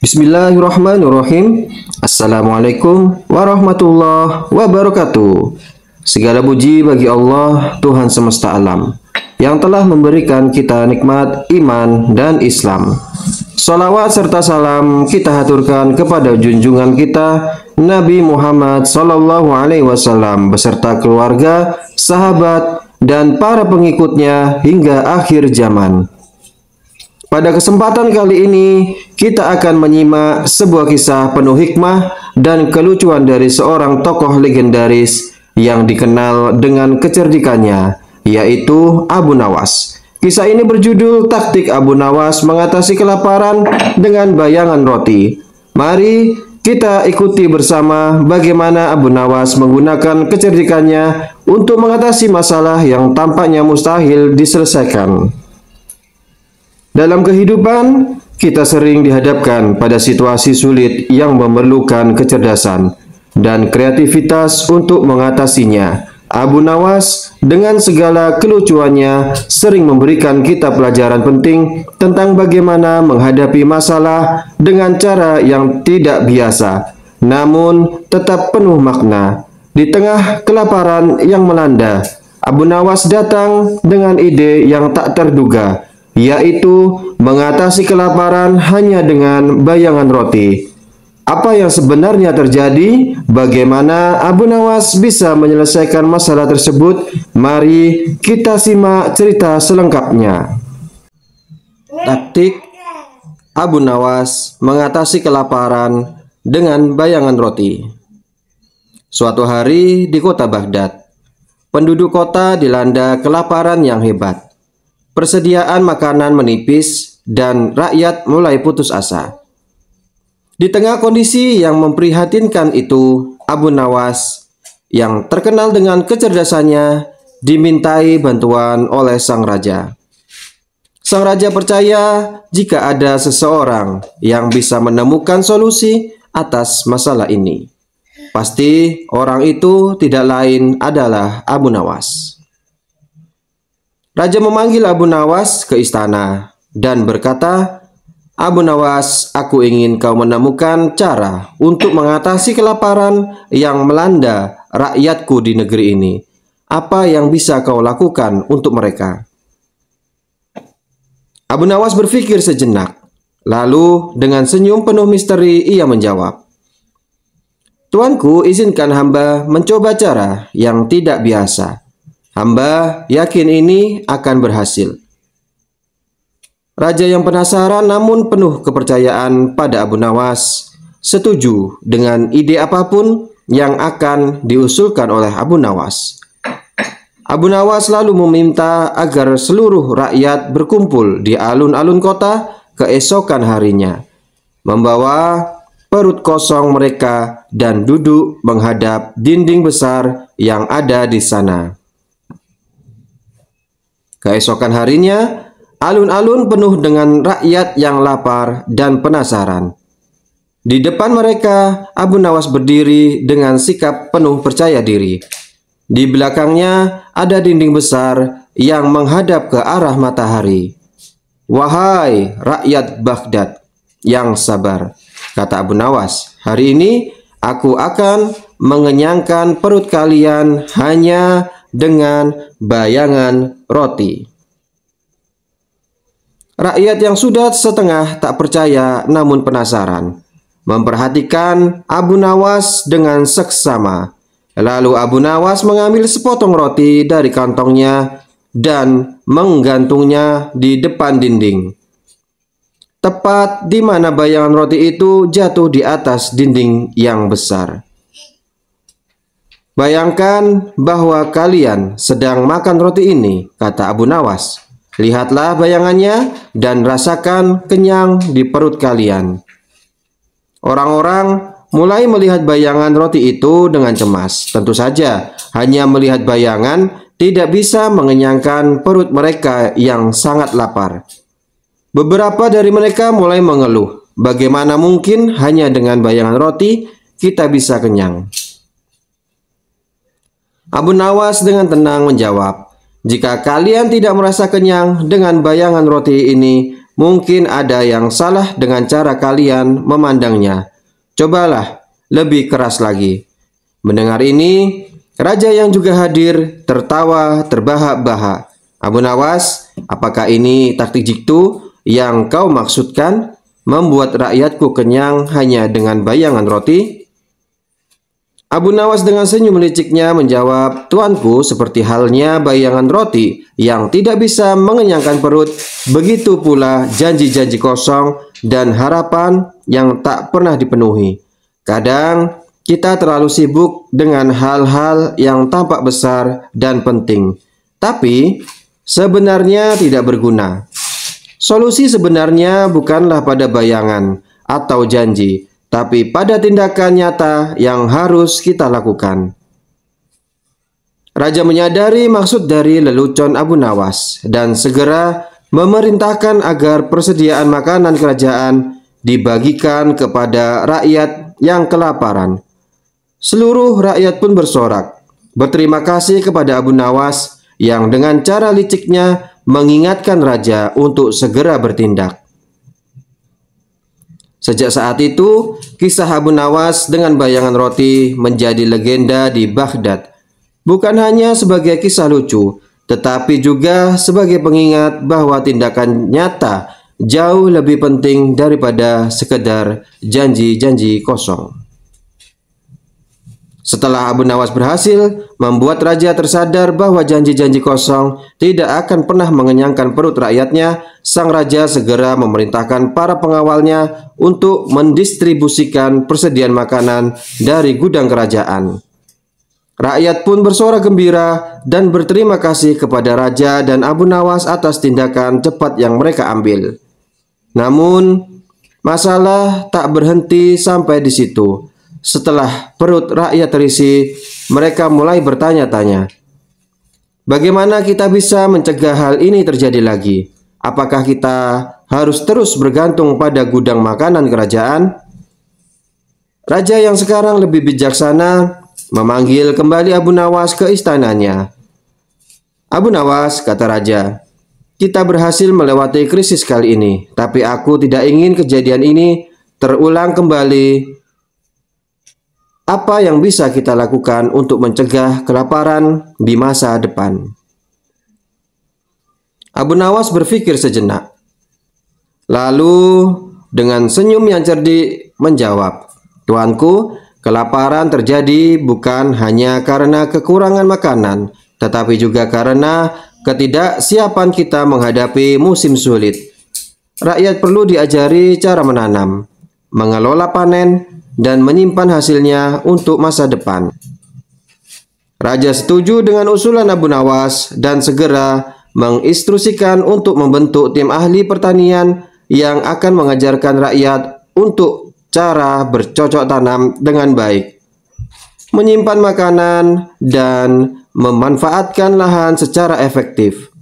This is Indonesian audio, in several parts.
Bismillahirrahmanirrahim. Assalamualaikum warahmatullahi wabarakatuh. Segala puji bagi Allah, Tuhan semesta alam, yang telah memberikan kita nikmat iman dan Islam. Salawat serta salam kita haturkan kepada junjungan kita Nabi Muhammad Sallallahu Alaihi Wasallam beserta keluarga, sahabat, dan para pengikutnya hingga akhir zaman. Pada kesempatan kali ini, kita akan menyimak sebuah kisah penuh hikmah dan kelucuan dari seorang tokoh legendaris yang dikenal dengan kecerdikannya, yaitu Abu Nawas. Kisah ini berjudul Taktik Abu Nawas Mengatasi Kelaparan dengan Bayangan Roti. Mari kita ikuti bersama bagaimana Abu Nawas menggunakan kecerdikannya untuk mengatasi masalah yang tampaknya mustahil diselesaikan. Dalam kehidupan, kita sering dihadapkan pada situasi sulit yang memerlukan kecerdasan dan kreativitas untuk mengatasinya. Abu Nawas dengan segala kelucuannya sering memberikan kita pelajaran penting tentang bagaimana menghadapi masalah dengan cara yang tidak biasa, namun tetap penuh makna. Di tengah kelaparan yang melanda, Abu Nawas datang dengan ide yang tak terduga yaitu mengatasi kelaparan hanya dengan bayangan roti. Apa yang sebenarnya terjadi? Bagaimana Abu Nawas bisa menyelesaikan masalah tersebut? Mari kita simak cerita selengkapnya. Taktik Abu Nawas mengatasi kelaparan dengan bayangan roti. Suatu hari di kota Baghdad, penduduk kota dilanda kelaparan yang hebat persediaan makanan menipis, dan rakyat mulai putus asa. Di tengah kondisi yang memprihatinkan itu, Abu Nawas yang terkenal dengan kecerdasannya dimintai bantuan oleh sang raja. Sang raja percaya jika ada seseorang yang bisa menemukan solusi atas masalah ini. Pasti orang itu tidak lain adalah Abu Nawas. Raja memanggil Abu Nawas ke istana dan berkata, Abu Nawas, aku ingin kau menemukan cara untuk mengatasi kelaparan yang melanda rakyatku di negeri ini. Apa yang bisa kau lakukan untuk mereka? Abu Nawas berpikir sejenak, lalu dengan senyum penuh misteri ia menjawab, Tuanku, izinkan hamba mencoba cara yang tidak biasa. Hamba yakin ini akan berhasil. Raja yang penasaran namun penuh kepercayaan pada Abu Nawas setuju dengan ide apapun yang akan diusulkan oleh Abu Nawas. Abu Nawas lalu meminta agar seluruh rakyat berkumpul di alun-alun kota keesokan harinya, membawa perut kosong mereka dan duduk menghadap dinding besar yang ada di sana. Keesokan harinya, alun-alun penuh dengan rakyat yang lapar dan penasaran. Di depan mereka, Abu Nawas berdiri dengan sikap penuh percaya diri. Di belakangnya ada dinding besar yang menghadap ke arah matahari. Wahai rakyat Baghdad yang sabar, kata Abu Nawas, hari ini aku akan mengenyangkan perut kalian hanya dengan bayangan roti. Rakyat yang sudah setengah tak percaya namun penasaran, memperhatikan Abu Nawas dengan seksama. Lalu Abu Nawas mengambil sepotong roti dari kantongnya dan menggantungnya di depan dinding. Tepat di mana bayangan roti itu jatuh di atas dinding yang besar. Bayangkan bahwa kalian sedang makan roti ini, kata Abu Nawas. Lihatlah bayangannya dan rasakan kenyang di perut kalian. Orang-orang mulai melihat bayangan roti itu dengan cemas. Tentu saja, hanya melihat bayangan tidak bisa mengenyangkan perut mereka yang sangat lapar. Beberapa dari mereka mulai mengeluh, bagaimana mungkin hanya dengan bayangan roti kita bisa kenyang. Abu Nawas dengan tenang menjawab, "Jika kalian tidak merasa kenyang dengan bayangan roti ini, mungkin ada yang salah dengan cara kalian memandangnya. Cobalah lebih keras lagi." Mendengar ini, raja yang juga hadir tertawa terbahak-bahak. Abu Nawas, apakah ini taktik jiktu yang kau maksudkan? Membuat rakyatku kenyang hanya dengan bayangan roti? Abu Nawas dengan senyum liciknya menjawab, Tuanku seperti halnya bayangan roti yang tidak bisa mengenyangkan perut, begitu pula janji-janji kosong dan harapan yang tak pernah dipenuhi. Kadang kita terlalu sibuk dengan hal-hal yang tampak besar dan penting, tapi sebenarnya tidak berguna. Solusi sebenarnya bukanlah pada bayangan atau janji, tapi pada tindakan nyata yang harus kita lakukan. Raja menyadari maksud dari lelucon Abu Nawas dan segera memerintahkan agar persediaan makanan kerajaan dibagikan kepada rakyat yang kelaparan. Seluruh rakyat pun bersorak, berterima kasih kepada Abu Nawas yang dengan cara liciknya mengingatkan raja untuk segera bertindak. Sejak saat itu, kisah Abu Nawas dengan bayangan roti menjadi legenda di Baghdad. Bukan hanya sebagai kisah lucu, tetapi juga sebagai pengingat bahwa tindakan nyata jauh lebih penting daripada sekedar janji-janji kosong. Setelah Abu Nawas berhasil membuat raja tersadar bahwa janji-janji kosong tidak akan pernah mengenyangkan perut rakyatnya, sang raja segera memerintahkan para pengawalnya untuk mendistribusikan persediaan makanan dari gudang kerajaan. Rakyat pun bersuara gembira dan berterima kasih kepada raja dan Abu Nawas atas tindakan cepat yang mereka ambil. Namun, masalah tak berhenti sampai di situ. Setelah perut rakyat terisi, mereka mulai bertanya-tanya, bagaimana kita bisa mencegah hal ini terjadi lagi? Apakah kita harus terus bergantung pada gudang makanan kerajaan? Raja yang sekarang lebih bijaksana memanggil kembali Abu Nawas ke istananya. Abu Nawas, kata raja, kita berhasil melewati krisis kali ini, tapi aku tidak ingin kejadian ini terulang kembali apa yang bisa kita lakukan untuk mencegah kelaparan di masa depan? Abu Nawas berpikir sejenak. Lalu dengan senyum yang cerdik menjawab, Tuanku, kelaparan terjadi bukan hanya karena kekurangan makanan, tetapi juga karena ketidaksiapan kita menghadapi musim sulit. Rakyat perlu diajari cara menanam, mengelola panen, dan menyimpan hasilnya untuk masa depan. Raja setuju dengan usulan Abu Nawas dan segera menginstruksikan untuk membentuk tim ahli pertanian yang akan mengajarkan rakyat untuk cara bercocok tanam dengan baik, menyimpan makanan, dan memanfaatkan lahan secara efektif.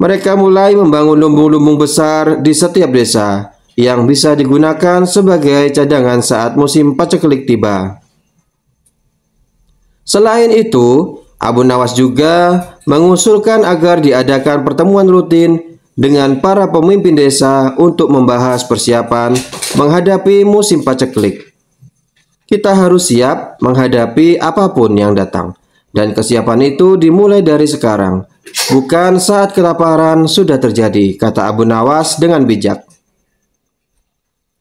Mereka mulai membangun lumbung-lumbung besar di setiap desa yang bisa digunakan sebagai cadangan saat musim paceklik tiba. Selain itu, Abu Nawas juga mengusulkan agar diadakan pertemuan rutin dengan para pemimpin desa untuk membahas persiapan menghadapi musim paceklik. Kita harus siap menghadapi apapun yang datang, dan kesiapan itu dimulai dari sekarang, bukan saat kelaparan sudah terjadi, kata Abu Nawas dengan bijak.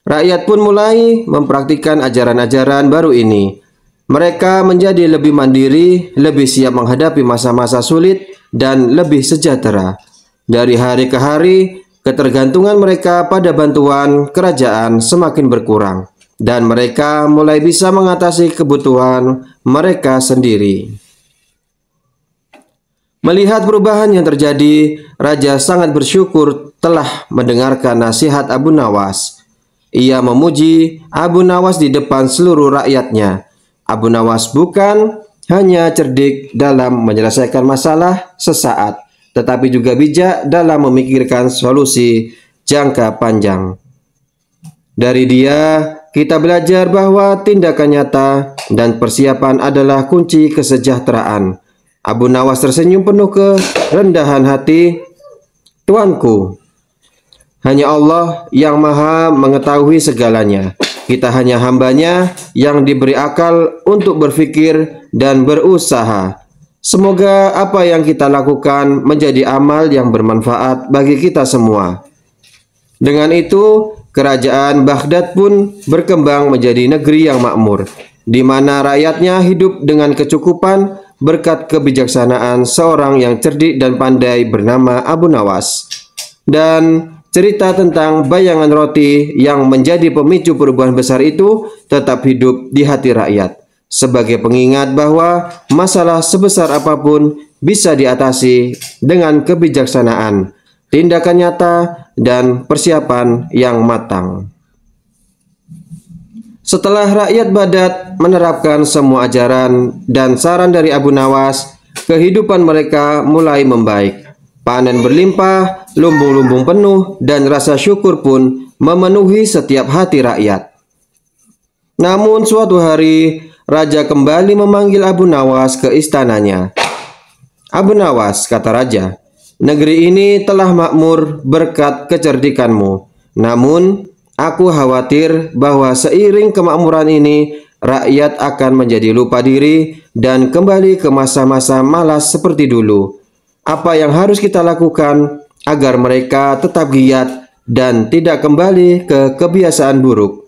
Rakyat pun mulai mempraktikkan ajaran-ajaran baru ini. Mereka menjadi lebih mandiri, lebih siap menghadapi masa-masa sulit, dan lebih sejahtera. Dari hari ke hari, ketergantungan mereka pada bantuan kerajaan semakin berkurang, dan mereka mulai bisa mengatasi kebutuhan mereka sendiri. Melihat perubahan yang terjadi, Raja sangat bersyukur telah mendengarkan nasihat Abu Nawas ia memuji Abu Nawas di depan seluruh rakyatnya. Abu Nawas bukan hanya cerdik dalam menyelesaikan masalah sesaat, tetapi juga bijak dalam memikirkan solusi jangka panjang. Dari dia, kita belajar bahwa tindakan nyata dan persiapan adalah kunci kesejahteraan. Abu Nawas tersenyum penuh kerendahan hati. Tuanku, hanya Allah yang maha mengetahui segalanya. Kita hanya hambanya yang diberi akal untuk berpikir dan berusaha. Semoga apa yang kita lakukan menjadi amal yang bermanfaat bagi kita semua. Dengan itu, kerajaan Baghdad pun berkembang menjadi negeri yang makmur, di mana rakyatnya hidup dengan kecukupan berkat kebijaksanaan seorang yang cerdik dan pandai bernama Abu Nawas. Dan cerita tentang bayangan roti yang menjadi pemicu perubahan besar itu tetap hidup di hati rakyat sebagai pengingat bahwa masalah sebesar apapun bisa diatasi dengan kebijaksanaan, tindakan nyata, dan persiapan yang matang. Setelah rakyat Badat menerapkan semua ajaran dan saran dari Abu Nawas, kehidupan mereka mulai membaik. Panen berlimpah, lumbung-lumbung penuh, dan rasa syukur pun memenuhi setiap hati rakyat. Namun suatu hari, Raja kembali memanggil Abu Nawas ke istananya. Abu Nawas, kata Raja, negeri ini telah makmur berkat kecerdikanmu. Namun, aku khawatir bahwa seiring kemakmuran ini, rakyat akan menjadi lupa diri dan kembali ke masa-masa malas seperti dulu. Apa yang harus kita lakukan agar mereka tetap giat dan tidak kembali ke kebiasaan buruk.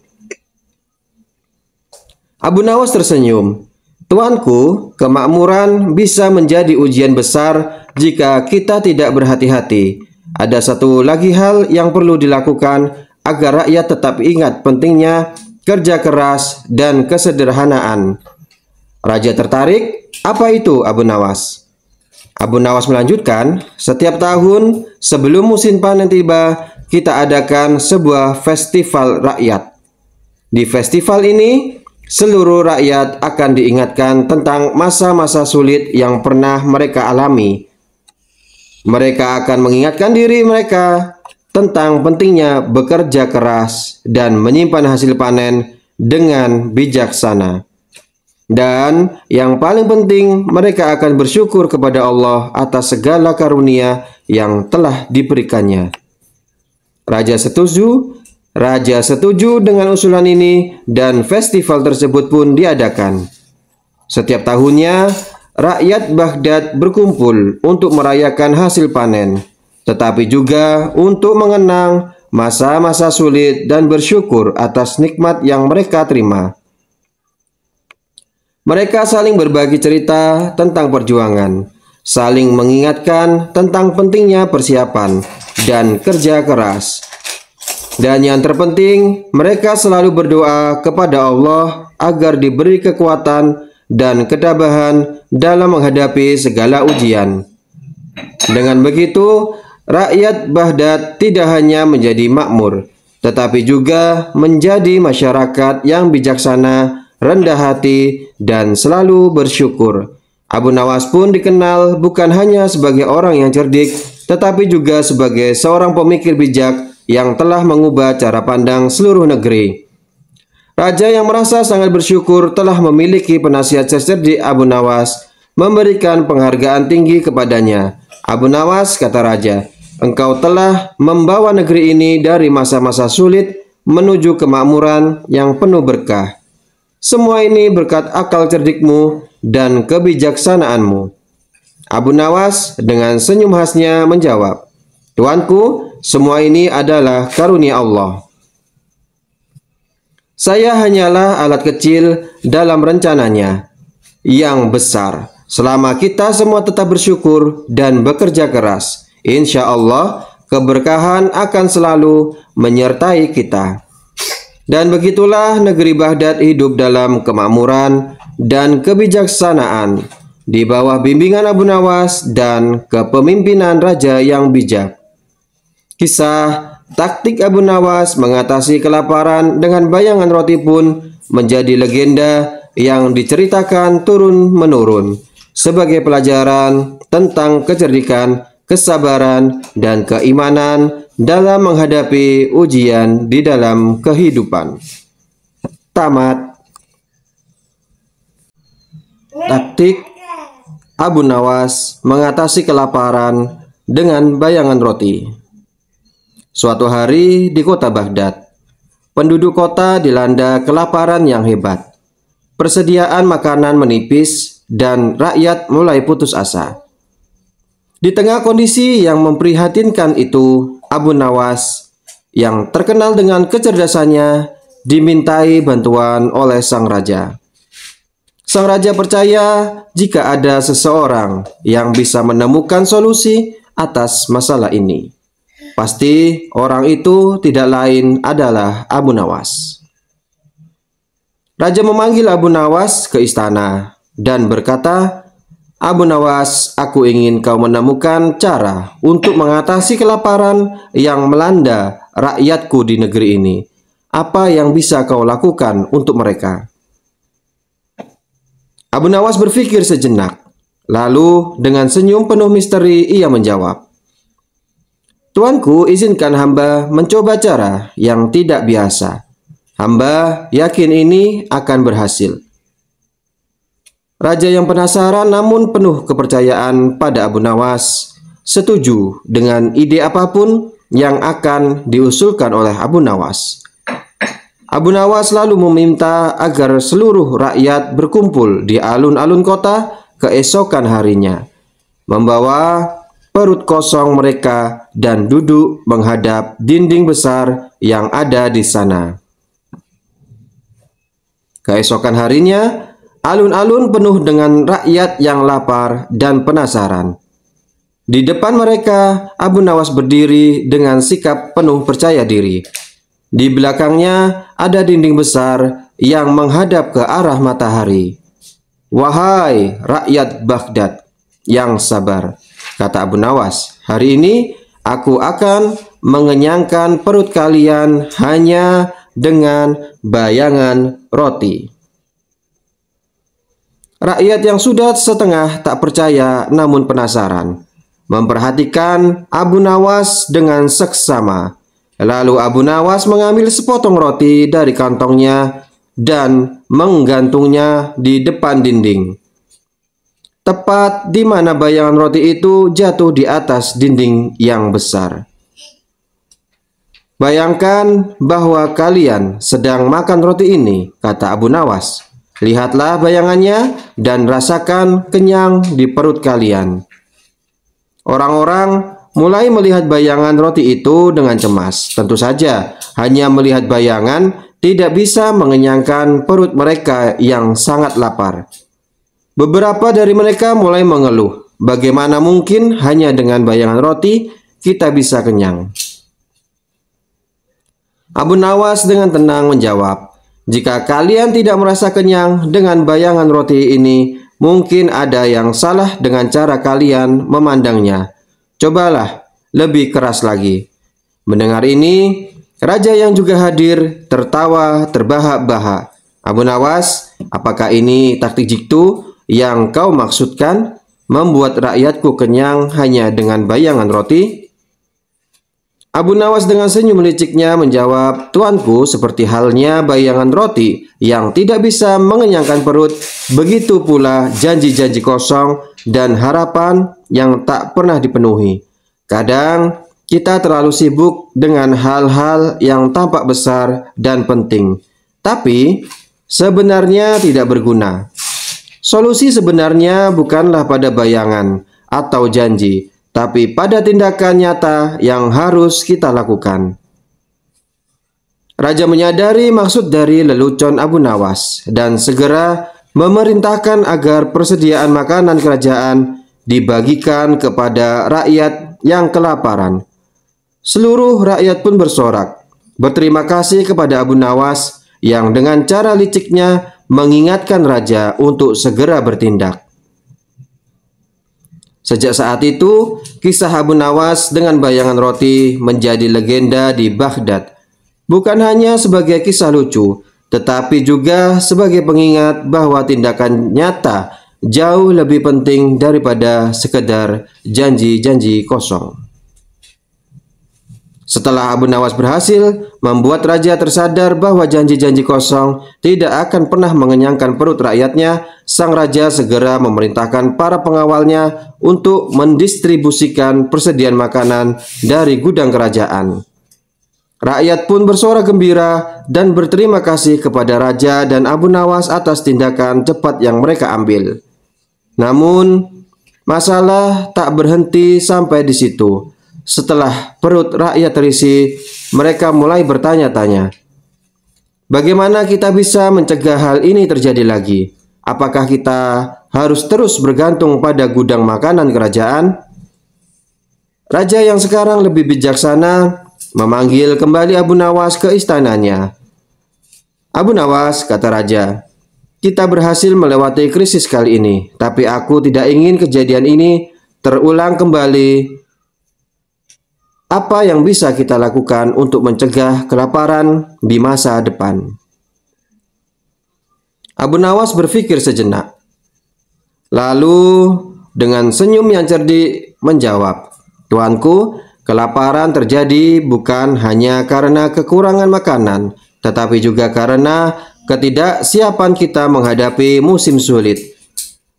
Abu Nawas tersenyum. Tuanku, kemakmuran bisa menjadi ujian besar jika kita tidak berhati-hati. Ada satu lagi hal yang perlu dilakukan agar rakyat tetap ingat pentingnya kerja keras dan kesederhanaan. Raja tertarik, apa itu Abu Nawas? Abu Nawas melanjutkan, setiap tahun sebelum musim panen tiba, kita adakan sebuah festival rakyat. Di festival ini, seluruh rakyat akan diingatkan tentang masa-masa sulit yang pernah mereka alami. Mereka akan mengingatkan diri mereka tentang pentingnya bekerja keras dan menyimpan hasil panen dengan bijaksana. Dan yang paling penting, mereka akan bersyukur kepada Allah atas segala karunia yang telah diberikannya. Raja setuju, Raja setuju dengan usulan ini dan festival tersebut pun diadakan. Setiap tahunnya, rakyat Baghdad berkumpul untuk merayakan hasil panen, tetapi juga untuk mengenang masa-masa sulit dan bersyukur atas nikmat yang mereka terima. Mereka saling berbagi cerita tentang perjuangan, saling mengingatkan tentang pentingnya persiapan dan kerja keras. Dan yang terpenting, mereka selalu berdoa kepada Allah agar diberi kekuatan dan ketabahan dalam menghadapi segala ujian. Dengan begitu, rakyat Baghdad tidak hanya menjadi makmur, tetapi juga menjadi masyarakat yang bijaksana rendah hati, dan selalu bersyukur. Abu Nawas pun dikenal bukan hanya sebagai orang yang cerdik, tetapi juga sebagai seorang pemikir bijak yang telah mengubah cara pandang seluruh negeri. Raja yang merasa sangat bersyukur telah memiliki penasihat cerdik Abu Nawas, memberikan penghargaan tinggi kepadanya. Abu Nawas, kata Raja, engkau telah membawa negeri ini dari masa-masa sulit menuju kemakmuran yang penuh berkah. Semua ini berkat akal cerdikmu dan kebijaksanaanmu. Abu Nawas dengan senyum khasnya menjawab, Tuanku, semua ini adalah karunia Allah. Saya hanyalah alat kecil dalam rencananya yang besar. Selama kita semua tetap bersyukur dan bekerja keras, insya Allah keberkahan akan selalu menyertai kita. Dan begitulah negeri Baghdad hidup dalam kemakmuran dan kebijaksanaan di bawah bimbingan Abu Nawas dan kepemimpinan raja yang bijak. Kisah taktik Abu Nawas mengatasi kelaparan dengan bayangan roti pun menjadi legenda yang diceritakan turun-menurun sebagai pelajaran tentang kecerdikan kesabaran, dan keimanan dalam menghadapi ujian di dalam kehidupan. Tamat Taktik Abu Nawas mengatasi kelaparan dengan bayangan roti. Suatu hari di kota Baghdad, penduduk kota dilanda kelaparan yang hebat. Persediaan makanan menipis dan rakyat mulai putus asa. Di tengah kondisi yang memprihatinkan itu, Abu Nawas yang terkenal dengan kecerdasannya dimintai bantuan oleh sang raja. Sang raja percaya jika ada seseorang yang bisa menemukan solusi atas masalah ini. Pasti orang itu tidak lain adalah Abu Nawas. Raja memanggil Abu Nawas ke istana dan berkata, Abu Nawas, aku ingin kau menemukan cara untuk mengatasi kelaparan yang melanda rakyatku di negeri ini. Apa yang bisa kau lakukan untuk mereka? Abu Nawas berpikir sejenak, lalu dengan senyum penuh misteri ia menjawab, "Tuanku, izinkan hamba mencoba cara yang tidak biasa. Hamba yakin ini akan berhasil." Raja yang penasaran namun penuh kepercayaan pada Abu Nawas, setuju dengan ide apapun yang akan diusulkan oleh Abu Nawas. Abu Nawas selalu meminta agar seluruh rakyat berkumpul di alun-alun kota keesokan harinya, membawa perut kosong mereka dan duduk menghadap dinding besar yang ada di sana. Keesokan harinya, Alun-alun penuh dengan rakyat yang lapar dan penasaran. Di depan mereka, Abu Nawas berdiri dengan sikap penuh percaya diri. Di belakangnya ada dinding besar yang menghadap ke arah matahari. Wahai rakyat Baghdad yang sabar, kata Abu Nawas, hari ini aku akan mengenyangkan perut kalian hanya dengan bayangan roti. Rakyat yang sudah setengah tak percaya namun penasaran, memperhatikan Abu Nawas dengan seksama. Lalu Abu Nawas mengambil sepotong roti dari kantongnya dan menggantungnya di depan dinding. Tepat di mana bayangan roti itu jatuh di atas dinding yang besar. Bayangkan bahwa kalian sedang makan roti ini, kata Abu Nawas. Lihatlah bayangannya dan rasakan kenyang di perut kalian. Orang-orang mulai melihat bayangan roti itu dengan cemas. Tentu saja, hanya melihat bayangan tidak bisa mengenyangkan perut mereka yang sangat lapar. Beberapa dari mereka mulai mengeluh, bagaimana mungkin hanya dengan bayangan roti kita bisa kenyang. Abu Nawas dengan tenang menjawab, jika kalian tidak merasa kenyang dengan bayangan roti ini, mungkin ada yang salah dengan cara kalian memandangnya. Cobalah lebih keras lagi. Mendengar ini, raja yang juga hadir tertawa terbahak-bahak. Abu Nawas, apakah ini taktik jiktu yang kau maksudkan? Membuat rakyatku kenyang hanya dengan bayangan roti? Abu Nawas dengan senyum liciknya menjawab, Tuanku seperti halnya bayangan roti yang tidak bisa mengenyangkan perut, begitu pula janji-janji kosong dan harapan yang tak pernah dipenuhi. Kadang kita terlalu sibuk dengan hal-hal yang tampak besar dan penting, tapi sebenarnya tidak berguna. Solusi sebenarnya bukanlah pada bayangan atau janji, tapi pada tindakan nyata yang harus kita lakukan. Raja menyadari maksud dari lelucon Abu Nawas dan segera memerintahkan agar persediaan makanan kerajaan dibagikan kepada rakyat yang kelaparan. Seluruh rakyat pun bersorak, berterima kasih kepada Abu Nawas yang dengan cara liciknya mengingatkan raja untuk segera bertindak. Sejak saat itu, kisah Abu Nawas dengan bayangan roti menjadi legenda di Baghdad. Bukan hanya sebagai kisah lucu, tetapi juga sebagai pengingat bahwa tindakan nyata jauh lebih penting daripada sekedar janji-janji kosong. Setelah Abu Nawas berhasil membuat raja tersadar bahwa janji-janji kosong tidak akan pernah mengenyangkan perut rakyatnya, sang raja segera memerintahkan para pengawalnya untuk mendistribusikan persediaan makanan dari gudang kerajaan. Rakyat pun bersuara gembira dan berterima kasih kepada raja dan Abu Nawas atas tindakan cepat yang mereka ambil. Namun, masalah tak berhenti sampai di situ. Setelah perut rakyat terisi, mereka mulai bertanya-tanya, bagaimana kita bisa mencegah hal ini terjadi lagi? Apakah kita harus terus bergantung pada gudang makanan kerajaan? Raja yang sekarang lebih bijaksana memanggil kembali Abu Nawas ke istananya. Abu Nawas, kata raja, kita berhasil melewati krisis kali ini, tapi aku tidak ingin kejadian ini terulang kembali apa yang bisa kita lakukan untuk mencegah kelaparan di masa depan? Abu Nawas berpikir sejenak. Lalu dengan senyum yang cerdik menjawab, "Tuanku, kelaparan terjadi bukan hanya karena kekurangan makanan, tetapi juga karena ketidaksiapan kita menghadapi musim sulit.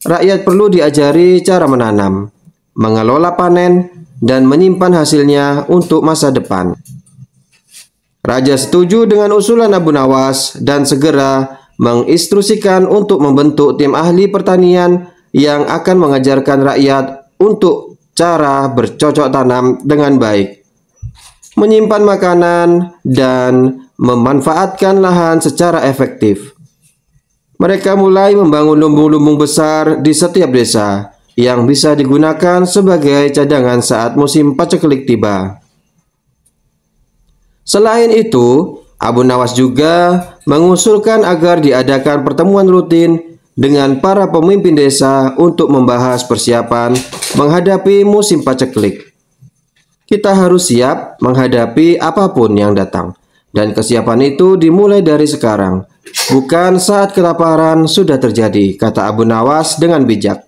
Rakyat perlu diajari cara menanam, mengelola panen, dan menyimpan hasilnya untuk masa depan. Raja setuju dengan usulan Abu Nawas dan segera menginstruksikan untuk membentuk tim ahli pertanian yang akan mengajarkan rakyat untuk cara bercocok tanam dengan baik, menyimpan makanan, dan memanfaatkan lahan secara efektif. Mereka mulai membangun lumbung-lumbung besar di setiap desa yang bisa digunakan sebagai cadangan saat musim paceklik tiba. Selain itu, Abu Nawas juga mengusulkan agar diadakan pertemuan rutin dengan para pemimpin desa untuk membahas persiapan menghadapi musim paceklik. Kita harus siap menghadapi apapun yang datang, dan kesiapan itu dimulai dari sekarang, bukan saat kelaparan sudah terjadi, kata Abu Nawas dengan bijak.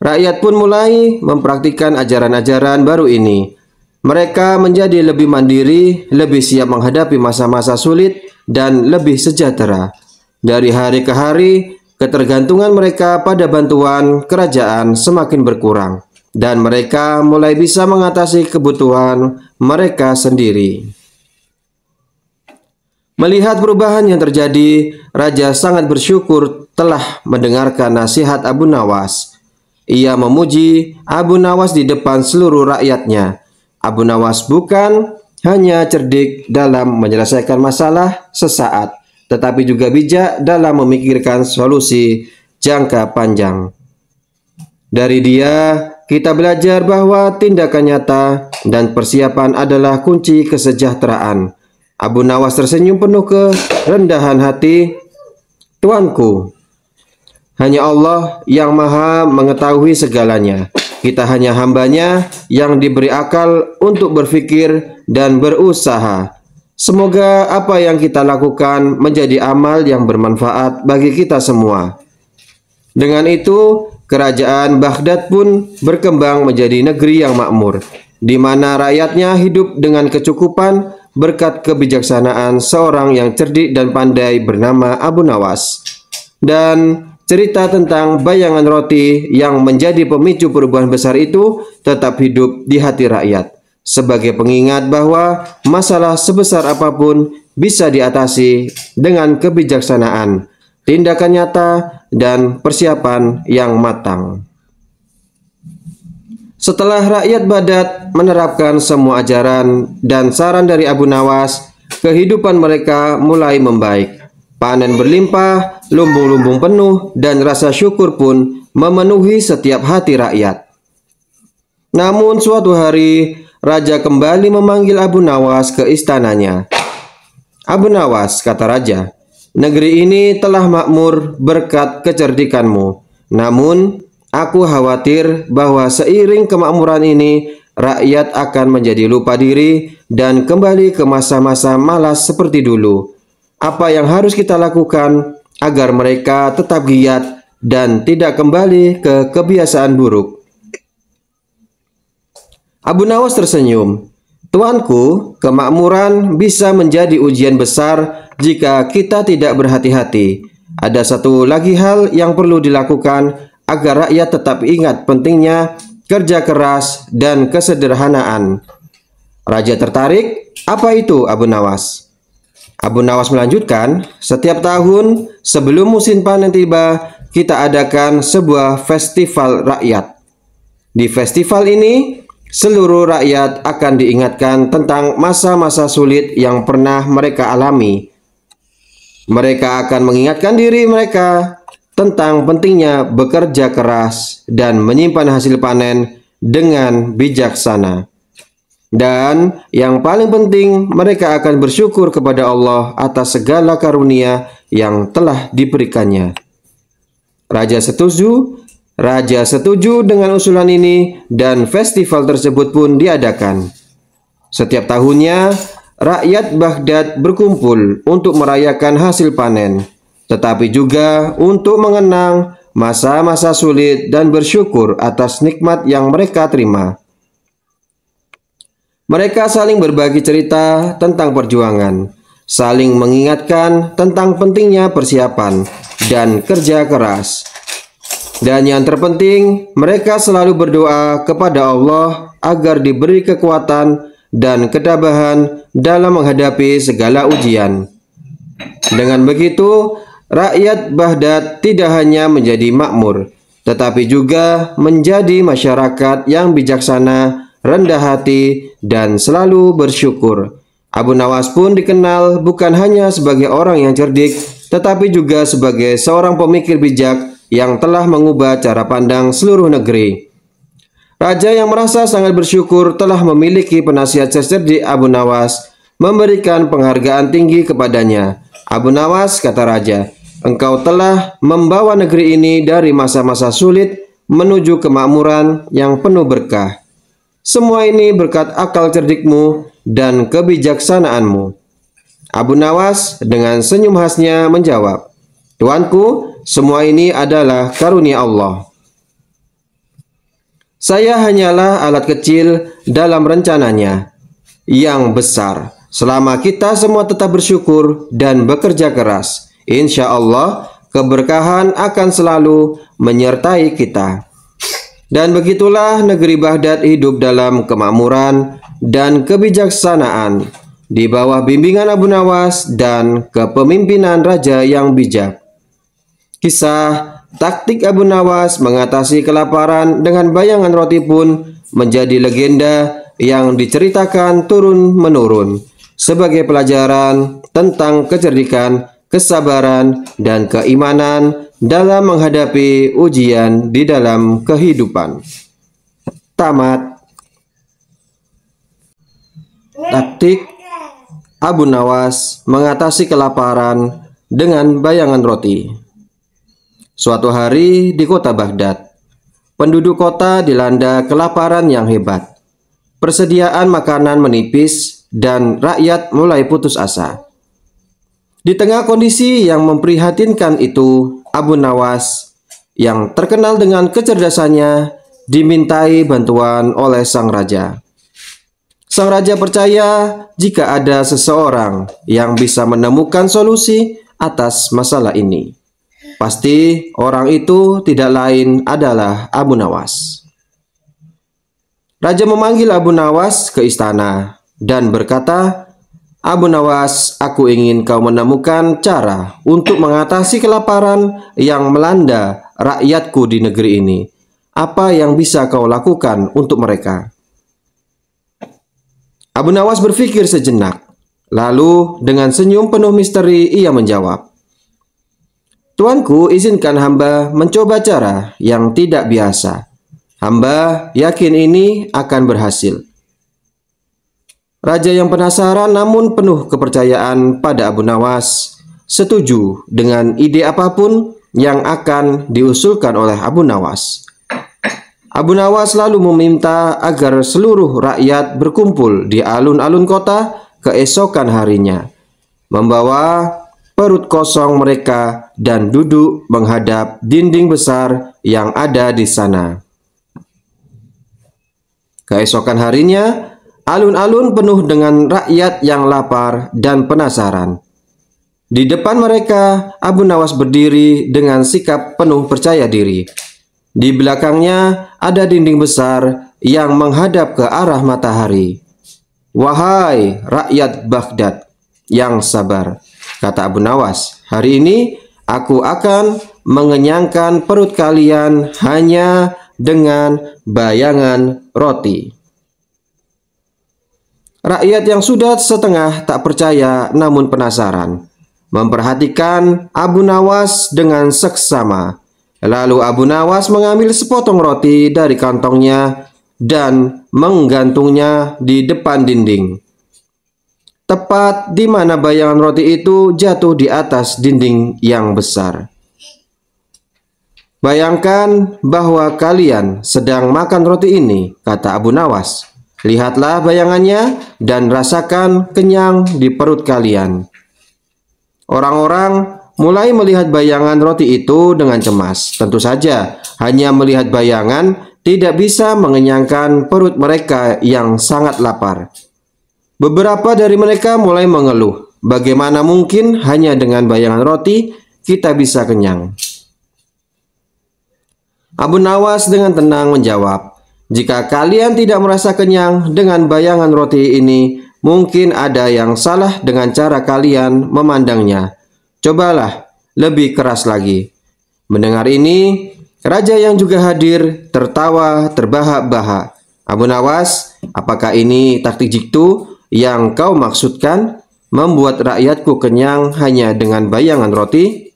Rakyat pun mulai mempraktikkan ajaran-ajaran baru ini. Mereka menjadi lebih mandiri, lebih siap menghadapi masa-masa sulit, dan lebih sejahtera. Dari hari ke hari, ketergantungan mereka pada bantuan kerajaan semakin berkurang, dan mereka mulai bisa mengatasi kebutuhan mereka sendiri. Melihat perubahan yang terjadi, raja sangat bersyukur telah mendengarkan nasihat Abu Nawas ia memuji Abu Nawas di depan seluruh rakyatnya. Abu Nawas bukan hanya cerdik dalam menyelesaikan masalah sesaat, tetapi juga bijak dalam memikirkan solusi jangka panjang. Dari dia, kita belajar bahwa tindakan nyata dan persiapan adalah kunci kesejahteraan. Abu Nawas tersenyum penuh kerendahan hati. Tuanku, hanya Allah yang maha mengetahui segalanya. Kita hanya hambanya yang diberi akal untuk berfikir dan berusaha. Semoga apa yang kita lakukan menjadi amal yang bermanfaat bagi kita semua. Dengan itu, kerajaan Baghdad pun berkembang menjadi negeri yang makmur, di mana rakyatnya hidup dengan kecukupan berkat kebijaksanaan seorang yang cerdik dan pandai bernama Abu Nawas. Dan Cerita tentang bayangan roti yang menjadi pemicu perubahan besar itu tetap hidup di hati rakyat sebagai pengingat bahwa masalah sebesar apapun bisa diatasi dengan kebijaksanaan, tindakan nyata, dan persiapan yang matang. Setelah rakyat Badat menerapkan semua ajaran dan saran dari Abu Nawas, kehidupan mereka mulai membaik panen berlimpah, lumbung-lumbung penuh, dan rasa syukur pun memenuhi setiap hati rakyat. Namun suatu hari, Raja kembali memanggil Abu Nawas ke istananya. Abu Nawas, kata Raja, negeri ini telah makmur berkat kecerdikanmu. Namun, aku khawatir bahwa seiring kemakmuran ini, rakyat akan menjadi lupa diri dan kembali ke masa-masa malas seperti dulu apa yang harus kita lakukan agar mereka tetap giat dan tidak kembali ke kebiasaan buruk. Abu Nawas tersenyum. Tuanku, kemakmuran bisa menjadi ujian besar jika kita tidak berhati-hati. Ada satu lagi hal yang perlu dilakukan agar rakyat tetap ingat pentingnya kerja keras dan kesederhanaan. Raja tertarik, apa itu Abu Nawas? Abu Nawas melanjutkan, setiap tahun sebelum musim panen tiba, kita adakan sebuah festival rakyat. Di festival ini, seluruh rakyat akan diingatkan tentang masa-masa sulit yang pernah mereka alami. Mereka akan mengingatkan diri mereka tentang pentingnya bekerja keras dan menyimpan hasil panen dengan bijaksana. Dan yang paling penting, mereka akan bersyukur kepada Allah atas segala karunia yang telah diberikannya. Raja setuju, Raja setuju dengan usulan ini dan festival tersebut pun diadakan. Setiap tahunnya, rakyat Baghdad berkumpul untuk merayakan hasil panen, tetapi juga untuk mengenang masa-masa sulit dan bersyukur atas nikmat yang mereka terima. Mereka saling berbagi cerita tentang perjuangan, saling mengingatkan tentang pentingnya persiapan dan kerja keras. Dan yang terpenting, mereka selalu berdoa kepada Allah agar diberi kekuatan dan ketabahan dalam menghadapi segala ujian. Dengan begitu, rakyat Baghdad tidak hanya menjadi makmur, tetapi juga menjadi masyarakat yang bijaksana rendah hati, dan selalu bersyukur. Abu Nawas pun dikenal bukan hanya sebagai orang yang cerdik, tetapi juga sebagai seorang pemikir bijak yang telah mengubah cara pandang seluruh negeri. Raja yang merasa sangat bersyukur telah memiliki penasihat cerdik Abu Nawas, memberikan penghargaan tinggi kepadanya. Abu Nawas, kata Raja, engkau telah membawa negeri ini dari masa-masa sulit menuju kemakmuran yang penuh berkah. Semua ini berkat akal cerdikmu dan kebijaksanaanmu. Abu Nawas dengan senyum khasnya menjawab, Tuanku, semua ini adalah karunia Allah. Saya hanyalah alat kecil dalam rencananya yang besar. Selama kita semua tetap bersyukur dan bekerja keras, insya Allah keberkahan akan selalu menyertai kita. Dan begitulah negeri Baghdad hidup dalam kemakmuran dan kebijaksanaan di bawah bimbingan Abu Nawas dan kepemimpinan raja yang bijak. Kisah taktik Abu Nawas mengatasi kelaparan dengan bayangan roti pun menjadi legenda yang diceritakan turun-menurun sebagai pelajaran tentang kecerdikan, kesabaran, dan keimanan dalam menghadapi ujian di dalam kehidupan. Tamat Taktik Abu Nawas mengatasi kelaparan dengan bayangan roti. Suatu hari di kota Baghdad, penduduk kota dilanda kelaparan yang hebat. Persediaan makanan menipis dan rakyat mulai putus asa. Di tengah kondisi yang memprihatinkan itu, Abu Nawas yang terkenal dengan kecerdasannya dimintai bantuan oleh sang raja. Sang raja percaya jika ada seseorang yang bisa menemukan solusi atas masalah ini. Pasti orang itu tidak lain adalah Abu Nawas. Raja memanggil Abu Nawas ke istana dan berkata, Abu Nawas, aku ingin kau menemukan cara untuk mengatasi kelaparan yang melanda rakyatku di negeri ini. Apa yang bisa kau lakukan untuk mereka? Abu Nawas berpikir sejenak, lalu dengan senyum penuh misteri ia menjawab, "Tuanku, izinkan hamba mencoba cara yang tidak biasa. Hamba yakin ini akan berhasil." Raja yang penasaran namun penuh kepercayaan pada Abu Nawas, setuju dengan ide apapun yang akan diusulkan oleh Abu Nawas. Abu Nawas lalu meminta agar seluruh rakyat berkumpul di alun-alun kota keesokan harinya, membawa perut kosong mereka dan duduk menghadap dinding besar yang ada di sana. Keesokan harinya, Alun-alun penuh dengan rakyat yang lapar dan penasaran. Di depan mereka, Abu Nawas berdiri dengan sikap penuh percaya diri. Di belakangnya ada dinding besar yang menghadap ke arah matahari. Wahai rakyat Baghdad yang sabar, kata Abu Nawas, hari ini aku akan mengenyangkan perut kalian hanya dengan bayangan roti. Rakyat yang sudah setengah tak percaya namun penasaran, memperhatikan Abu Nawas dengan seksama. Lalu Abu Nawas mengambil sepotong roti dari kantongnya dan menggantungnya di depan dinding. Tepat di mana bayangan roti itu jatuh di atas dinding yang besar. Bayangkan bahwa kalian sedang makan roti ini, kata Abu Nawas. Lihatlah bayangannya dan rasakan kenyang di perut kalian. Orang-orang mulai melihat bayangan roti itu dengan cemas. Tentu saja, hanya melihat bayangan tidak bisa mengenyangkan perut mereka yang sangat lapar. Beberapa dari mereka mulai mengeluh, bagaimana mungkin hanya dengan bayangan roti kita bisa kenyang. Abu Nawas dengan tenang menjawab, jika kalian tidak merasa kenyang dengan bayangan roti ini, mungkin ada yang salah dengan cara kalian memandangnya. Cobalah lebih keras lagi. Mendengar ini, raja yang juga hadir tertawa terbahak-bahak. Abu Nawas, apakah ini taktik jiktu yang kau maksudkan membuat rakyatku kenyang hanya dengan bayangan roti?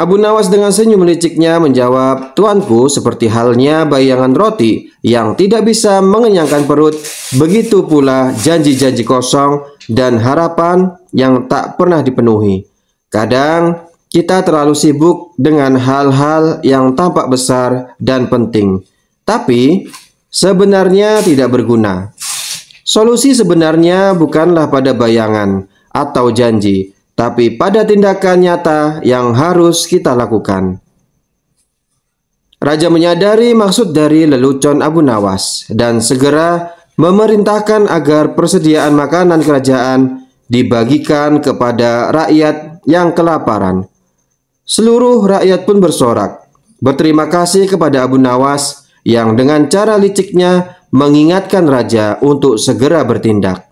Abu Nawas dengan senyum liciknya menjawab, Tuanku seperti halnya bayangan roti yang tidak bisa mengenyangkan perut, begitu pula janji-janji kosong dan harapan yang tak pernah dipenuhi. Kadang kita terlalu sibuk dengan hal-hal yang tampak besar dan penting, tapi sebenarnya tidak berguna. Solusi sebenarnya bukanlah pada bayangan atau janji, tapi pada tindakan nyata yang harus kita lakukan. Raja menyadari maksud dari lelucon Abu Nawas dan segera memerintahkan agar persediaan makanan kerajaan dibagikan kepada rakyat yang kelaparan. Seluruh rakyat pun bersorak, berterima kasih kepada Abu Nawas yang dengan cara liciknya mengingatkan raja untuk segera bertindak.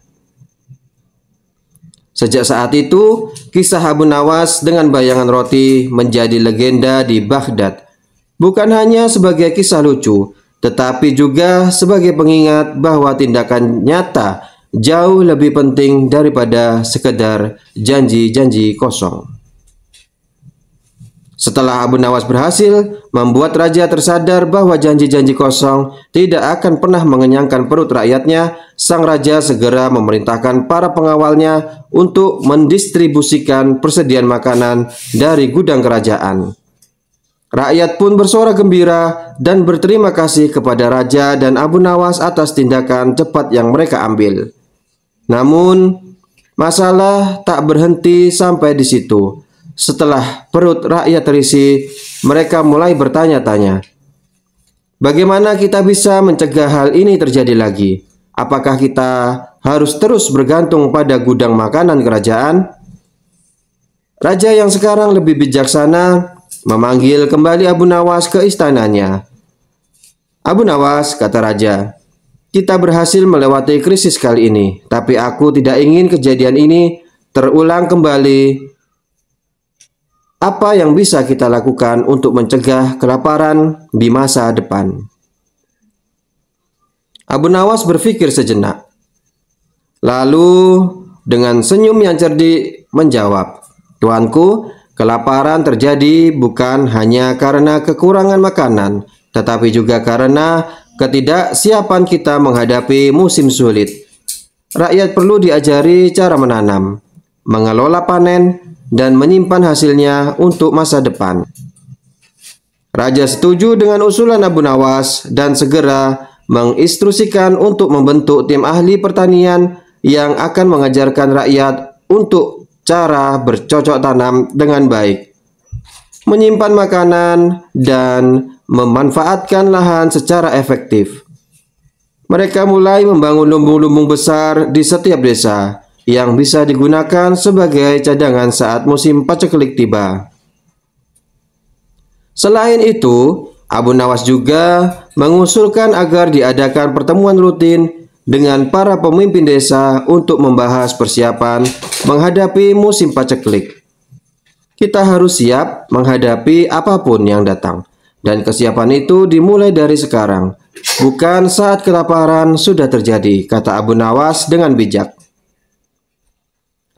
Sejak saat itu, kisah Abu Nawas dengan bayangan roti menjadi legenda di Baghdad. Bukan hanya sebagai kisah lucu, tetapi juga sebagai pengingat bahwa tindakan nyata jauh lebih penting daripada sekedar janji-janji kosong. Setelah Abu Nawas berhasil membuat raja tersadar bahwa janji-janji kosong tidak akan pernah mengenyangkan perut rakyatnya, sang raja segera memerintahkan para pengawalnya untuk mendistribusikan persediaan makanan dari gudang kerajaan. Rakyat pun bersuara gembira dan berterima kasih kepada raja dan Abu Nawas atas tindakan cepat yang mereka ambil. Namun, masalah tak berhenti sampai di situ. Setelah perut rakyat terisi, mereka mulai bertanya-tanya, "Bagaimana kita bisa mencegah hal ini terjadi lagi? Apakah kita harus terus bergantung pada gudang makanan kerajaan?" Raja yang sekarang lebih bijaksana memanggil kembali Abu Nawas ke istananya. "Abu Nawas," kata raja, "kita berhasil melewati krisis kali ini, tapi aku tidak ingin kejadian ini terulang kembali apa yang bisa kita lakukan untuk mencegah kelaparan di masa depan? Abu Nawas berpikir sejenak. Lalu dengan senyum yang cerdik menjawab, "Tuanku, kelaparan terjadi bukan hanya karena kekurangan makanan, tetapi juga karena ketidaksiapan kita menghadapi musim sulit." Rakyat perlu diajari cara menanam, mengelola panen, dan menyimpan hasilnya untuk masa depan. Raja setuju dengan usulan Abu Nawas dan segera menginstruksikan untuk membentuk tim ahli pertanian yang akan mengajarkan rakyat untuk cara bercocok tanam dengan baik, menyimpan makanan, dan memanfaatkan lahan secara efektif. Mereka mulai membangun lumbung-lumbung besar di setiap desa yang bisa digunakan sebagai cadangan saat musim paceklik tiba. Selain itu, Abu Nawas juga mengusulkan agar diadakan pertemuan rutin dengan para pemimpin desa untuk membahas persiapan menghadapi musim paceklik. Kita harus siap menghadapi apapun yang datang. Dan kesiapan itu dimulai dari sekarang. Bukan saat kelaparan sudah terjadi, kata Abu Nawas dengan bijak.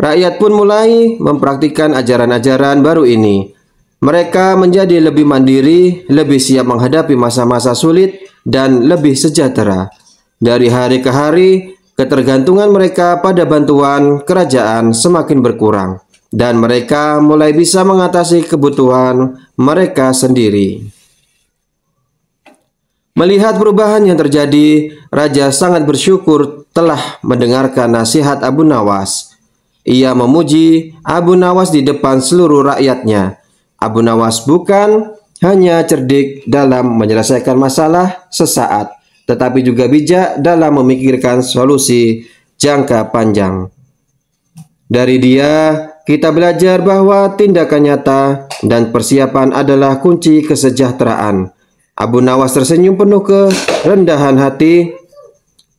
Rakyat pun mulai mempraktikkan ajaran-ajaran baru ini. Mereka menjadi lebih mandiri, lebih siap menghadapi masa-masa sulit, dan lebih sejahtera. Dari hari ke hari, ketergantungan mereka pada bantuan kerajaan semakin berkurang, dan mereka mulai bisa mengatasi kebutuhan mereka sendiri. Melihat perubahan yang terjadi, Raja sangat bersyukur telah mendengarkan nasihat Abu Nawas – ia memuji Abu Nawas di depan seluruh rakyatnya. Abu Nawas bukan hanya cerdik dalam menyelesaikan masalah sesaat, tetapi juga bijak dalam memikirkan solusi jangka panjang. Dari dia, kita belajar bahwa tindakan nyata dan persiapan adalah kunci kesejahteraan. Abu Nawas tersenyum penuh kerendahan hati.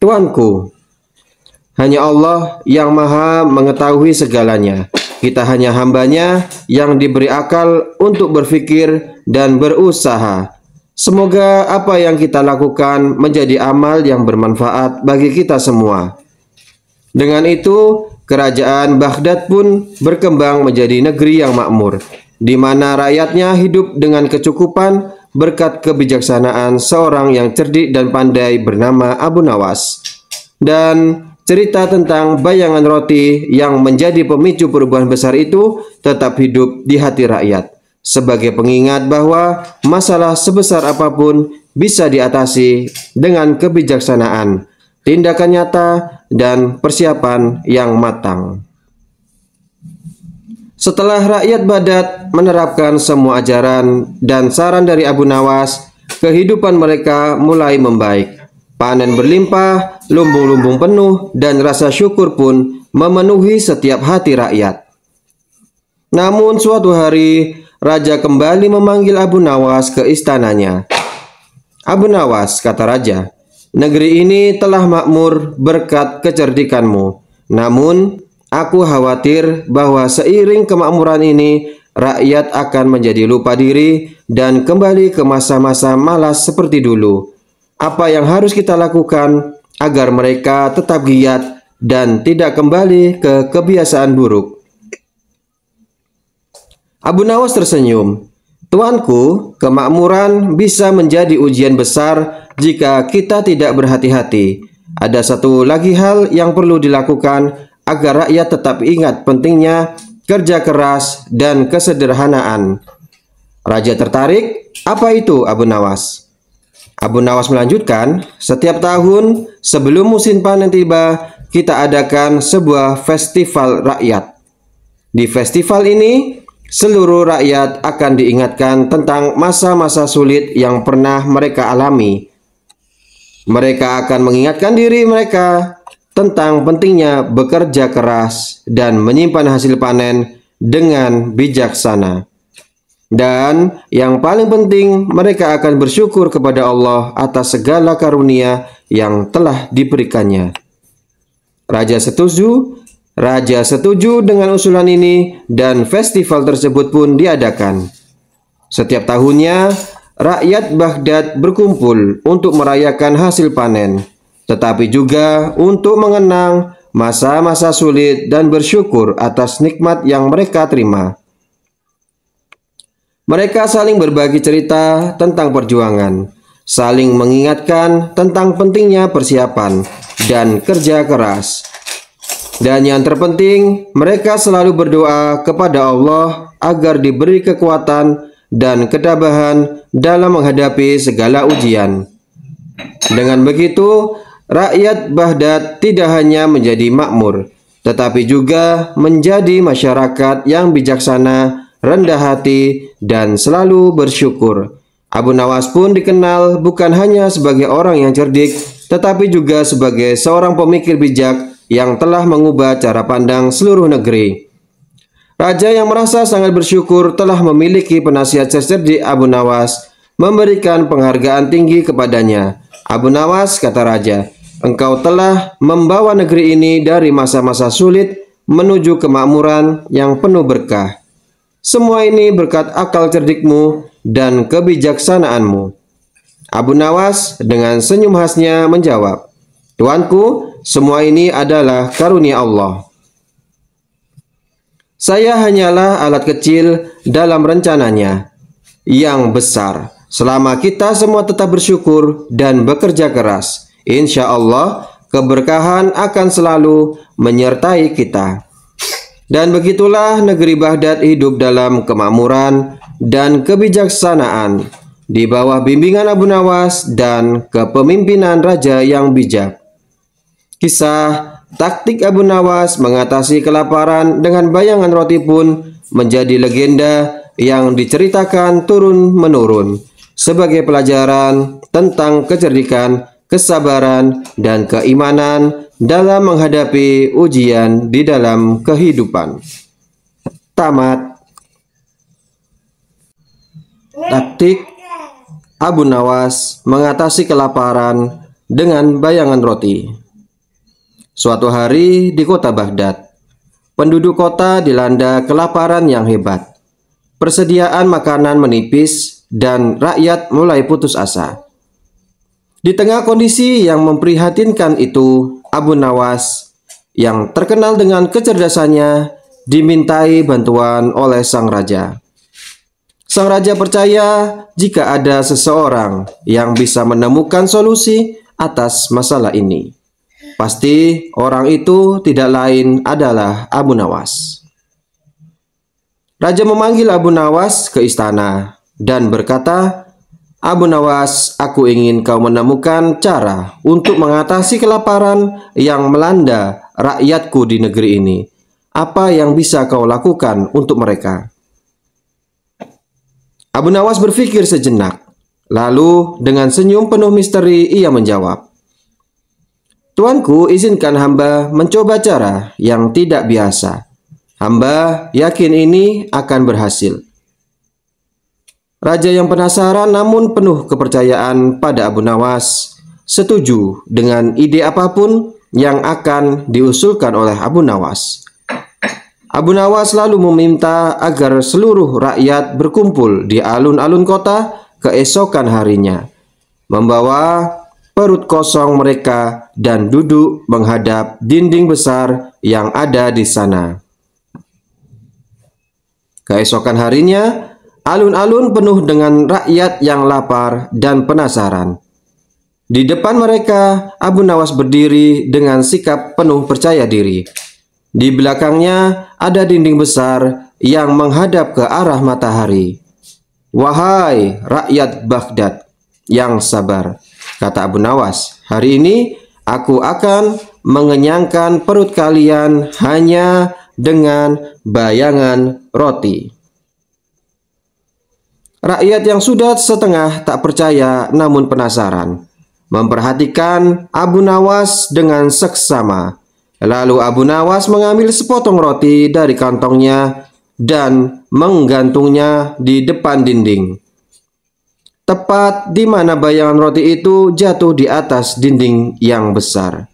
Tuanku, hanya Allah yang maha mengetahui segalanya. Kita hanya hambanya yang diberi akal untuk berfikir dan berusaha. Semoga apa yang kita lakukan menjadi amal yang bermanfaat bagi kita semua. Dengan itu, kerajaan Baghdad pun berkembang menjadi negeri yang makmur, di mana rakyatnya hidup dengan kecukupan berkat kebijaksanaan seorang yang cerdik dan pandai bernama Abu Nawas. Dan Cerita tentang bayangan roti yang menjadi pemicu perubahan besar itu tetap hidup di hati rakyat sebagai pengingat bahwa masalah sebesar apapun bisa diatasi dengan kebijaksanaan, tindakan nyata, dan persiapan yang matang. Setelah rakyat Badat menerapkan semua ajaran dan saran dari Abu Nawas, kehidupan mereka mulai membaik panen berlimpah, lumbung-lumbung penuh, dan rasa syukur pun memenuhi setiap hati rakyat. Namun suatu hari, Raja kembali memanggil Abu Nawas ke istananya. Abu Nawas, kata Raja, negeri ini telah makmur berkat kecerdikanmu. Namun, aku khawatir bahwa seiring kemakmuran ini, rakyat akan menjadi lupa diri dan kembali ke masa-masa malas seperti dulu apa yang harus kita lakukan agar mereka tetap giat dan tidak kembali ke kebiasaan buruk. Abu Nawas tersenyum. Tuanku, kemakmuran bisa menjadi ujian besar jika kita tidak berhati-hati. Ada satu lagi hal yang perlu dilakukan agar rakyat tetap ingat pentingnya kerja keras dan kesederhanaan. Raja tertarik, apa itu Abu Nawas? Abu Nawas melanjutkan, setiap tahun sebelum musim panen tiba, kita adakan sebuah festival rakyat. Di festival ini, seluruh rakyat akan diingatkan tentang masa-masa sulit yang pernah mereka alami. Mereka akan mengingatkan diri mereka tentang pentingnya bekerja keras dan menyimpan hasil panen dengan bijaksana. Dan yang paling penting, mereka akan bersyukur kepada Allah atas segala karunia yang telah diberikannya. Raja setuju, Raja setuju dengan usulan ini dan festival tersebut pun diadakan. Setiap tahunnya, rakyat Baghdad berkumpul untuk merayakan hasil panen, tetapi juga untuk mengenang masa-masa sulit dan bersyukur atas nikmat yang mereka terima. Mereka saling berbagi cerita tentang perjuangan, saling mengingatkan tentang pentingnya persiapan dan kerja keras. Dan yang terpenting, mereka selalu berdoa kepada Allah agar diberi kekuatan dan ketabahan dalam menghadapi segala ujian. Dengan begitu, rakyat Baghdad tidak hanya menjadi makmur, tetapi juga menjadi masyarakat yang bijaksana rendah hati, dan selalu bersyukur. Abu Nawas pun dikenal bukan hanya sebagai orang yang cerdik, tetapi juga sebagai seorang pemikir bijak yang telah mengubah cara pandang seluruh negeri. Raja yang merasa sangat bersyukur telah memiliki penasihat cerdik Abu Nawas memberikan penghargaan tinggi kepadanya. Abu Nawas, kata Raja, engkau telah membawa negeri ini dari masa-masa sulit menuju kemakmuran yang penuh berkah. Semua ini berkat akal cerdikmu dan kebijaksanaanmu. Abu Nawas dengan senyum khasnya menjawab, Tuanku, semua ini adalah karunia Allah. Saya hanyalah alat kecil dalam rencananya yang besar. Selama kita semua tetap bersyukur dan bekerja keras, insya Allah keberkahan akan selalu menyertai kita. Dan begitulah negeri Baghdad hidup dalam kemakmuran dan kebijaksanaan di bawah bimbingan Abu Nawas dan kepemimpinan raja yang bijak. Kisah taktik Abu Nawas mengatasi kelaparan dengan bayangan roti pun menjadi legenda yang diceritakan turun-menurun sebagai pelajaran tentang kecerdikan, kesabaran, dan keimanan dalam menghadapi ujian di dalam kehidupan. Tamat Taktik Abu Nawas mengatasi kelaparan dengan bayangan roti. Suatu hari di kota Baghdad, penduduk kota dilanda kelaparan yang hebat. Persediaan makanan menipis dan rakyat mulai putus asa. Di tengah kondisi yang memprihatinkan itu, Abu Nawas yang terkenal dengan kecerdasannya dimintai bantuan oleh sang raja. Sang raja percaya jika ada seseorang yang bisa menemukan solusi atas masalah ini. Pasti orang itu tidak lain adalah Abu Nawas. Raja memanggil Abu Nawas ke istana dan berkata, Abu Nawas, aku ingin kau menemukan cara untuk mengatasi kelaparan yang melanda rakyatku di negeri ini. Apa yang bisa kau lakukan untuk mereka? Abu Nawas berpikir sejenak, lalu dengan senyum penuh misteri ia menjawab, "Tuanku, izinkan hamba mencoba cara yang tidak biasa. Hamba yakin ini akan berhasil." Raja yang penasaran namun penuh kepercayaan pada Abu Nawas setuju dengan ide apapun yang akan diusulkan oleh Abu Nawas. Abu Nawas selalu meminta agar seluruh rakyat berkumpul di alun-alun kota keesokan harinya, membawa perut kosong mereka dan duduk menghadap dinding besar yang ada di sana. Keesokan harinya, Alun-alun penuh dengan rakyat yang lapar dan penasaran. Di depan mereka, Abu Nawas berdiri dengan sikap penuh percaya diri. Di belakangnya ada dinding besar yang menghadap ke arah matahari. Wahai rakyat Baghdad yang sabar, kata Abu Nawas, hari ini aku akan mengenyangkan perut kalian hanya dengan bayangan roti. Rakyat yang sudah setengah tak percaya namun penasaran, memperhatikan Abu Nawas dengan seksama. Lalu Abu Nawas mengambil sepotong roti dari kantongnya dan menggantungnya di depan dinding. Tepat di mana bayangan roti itu jatuh di atas dinding yang besar.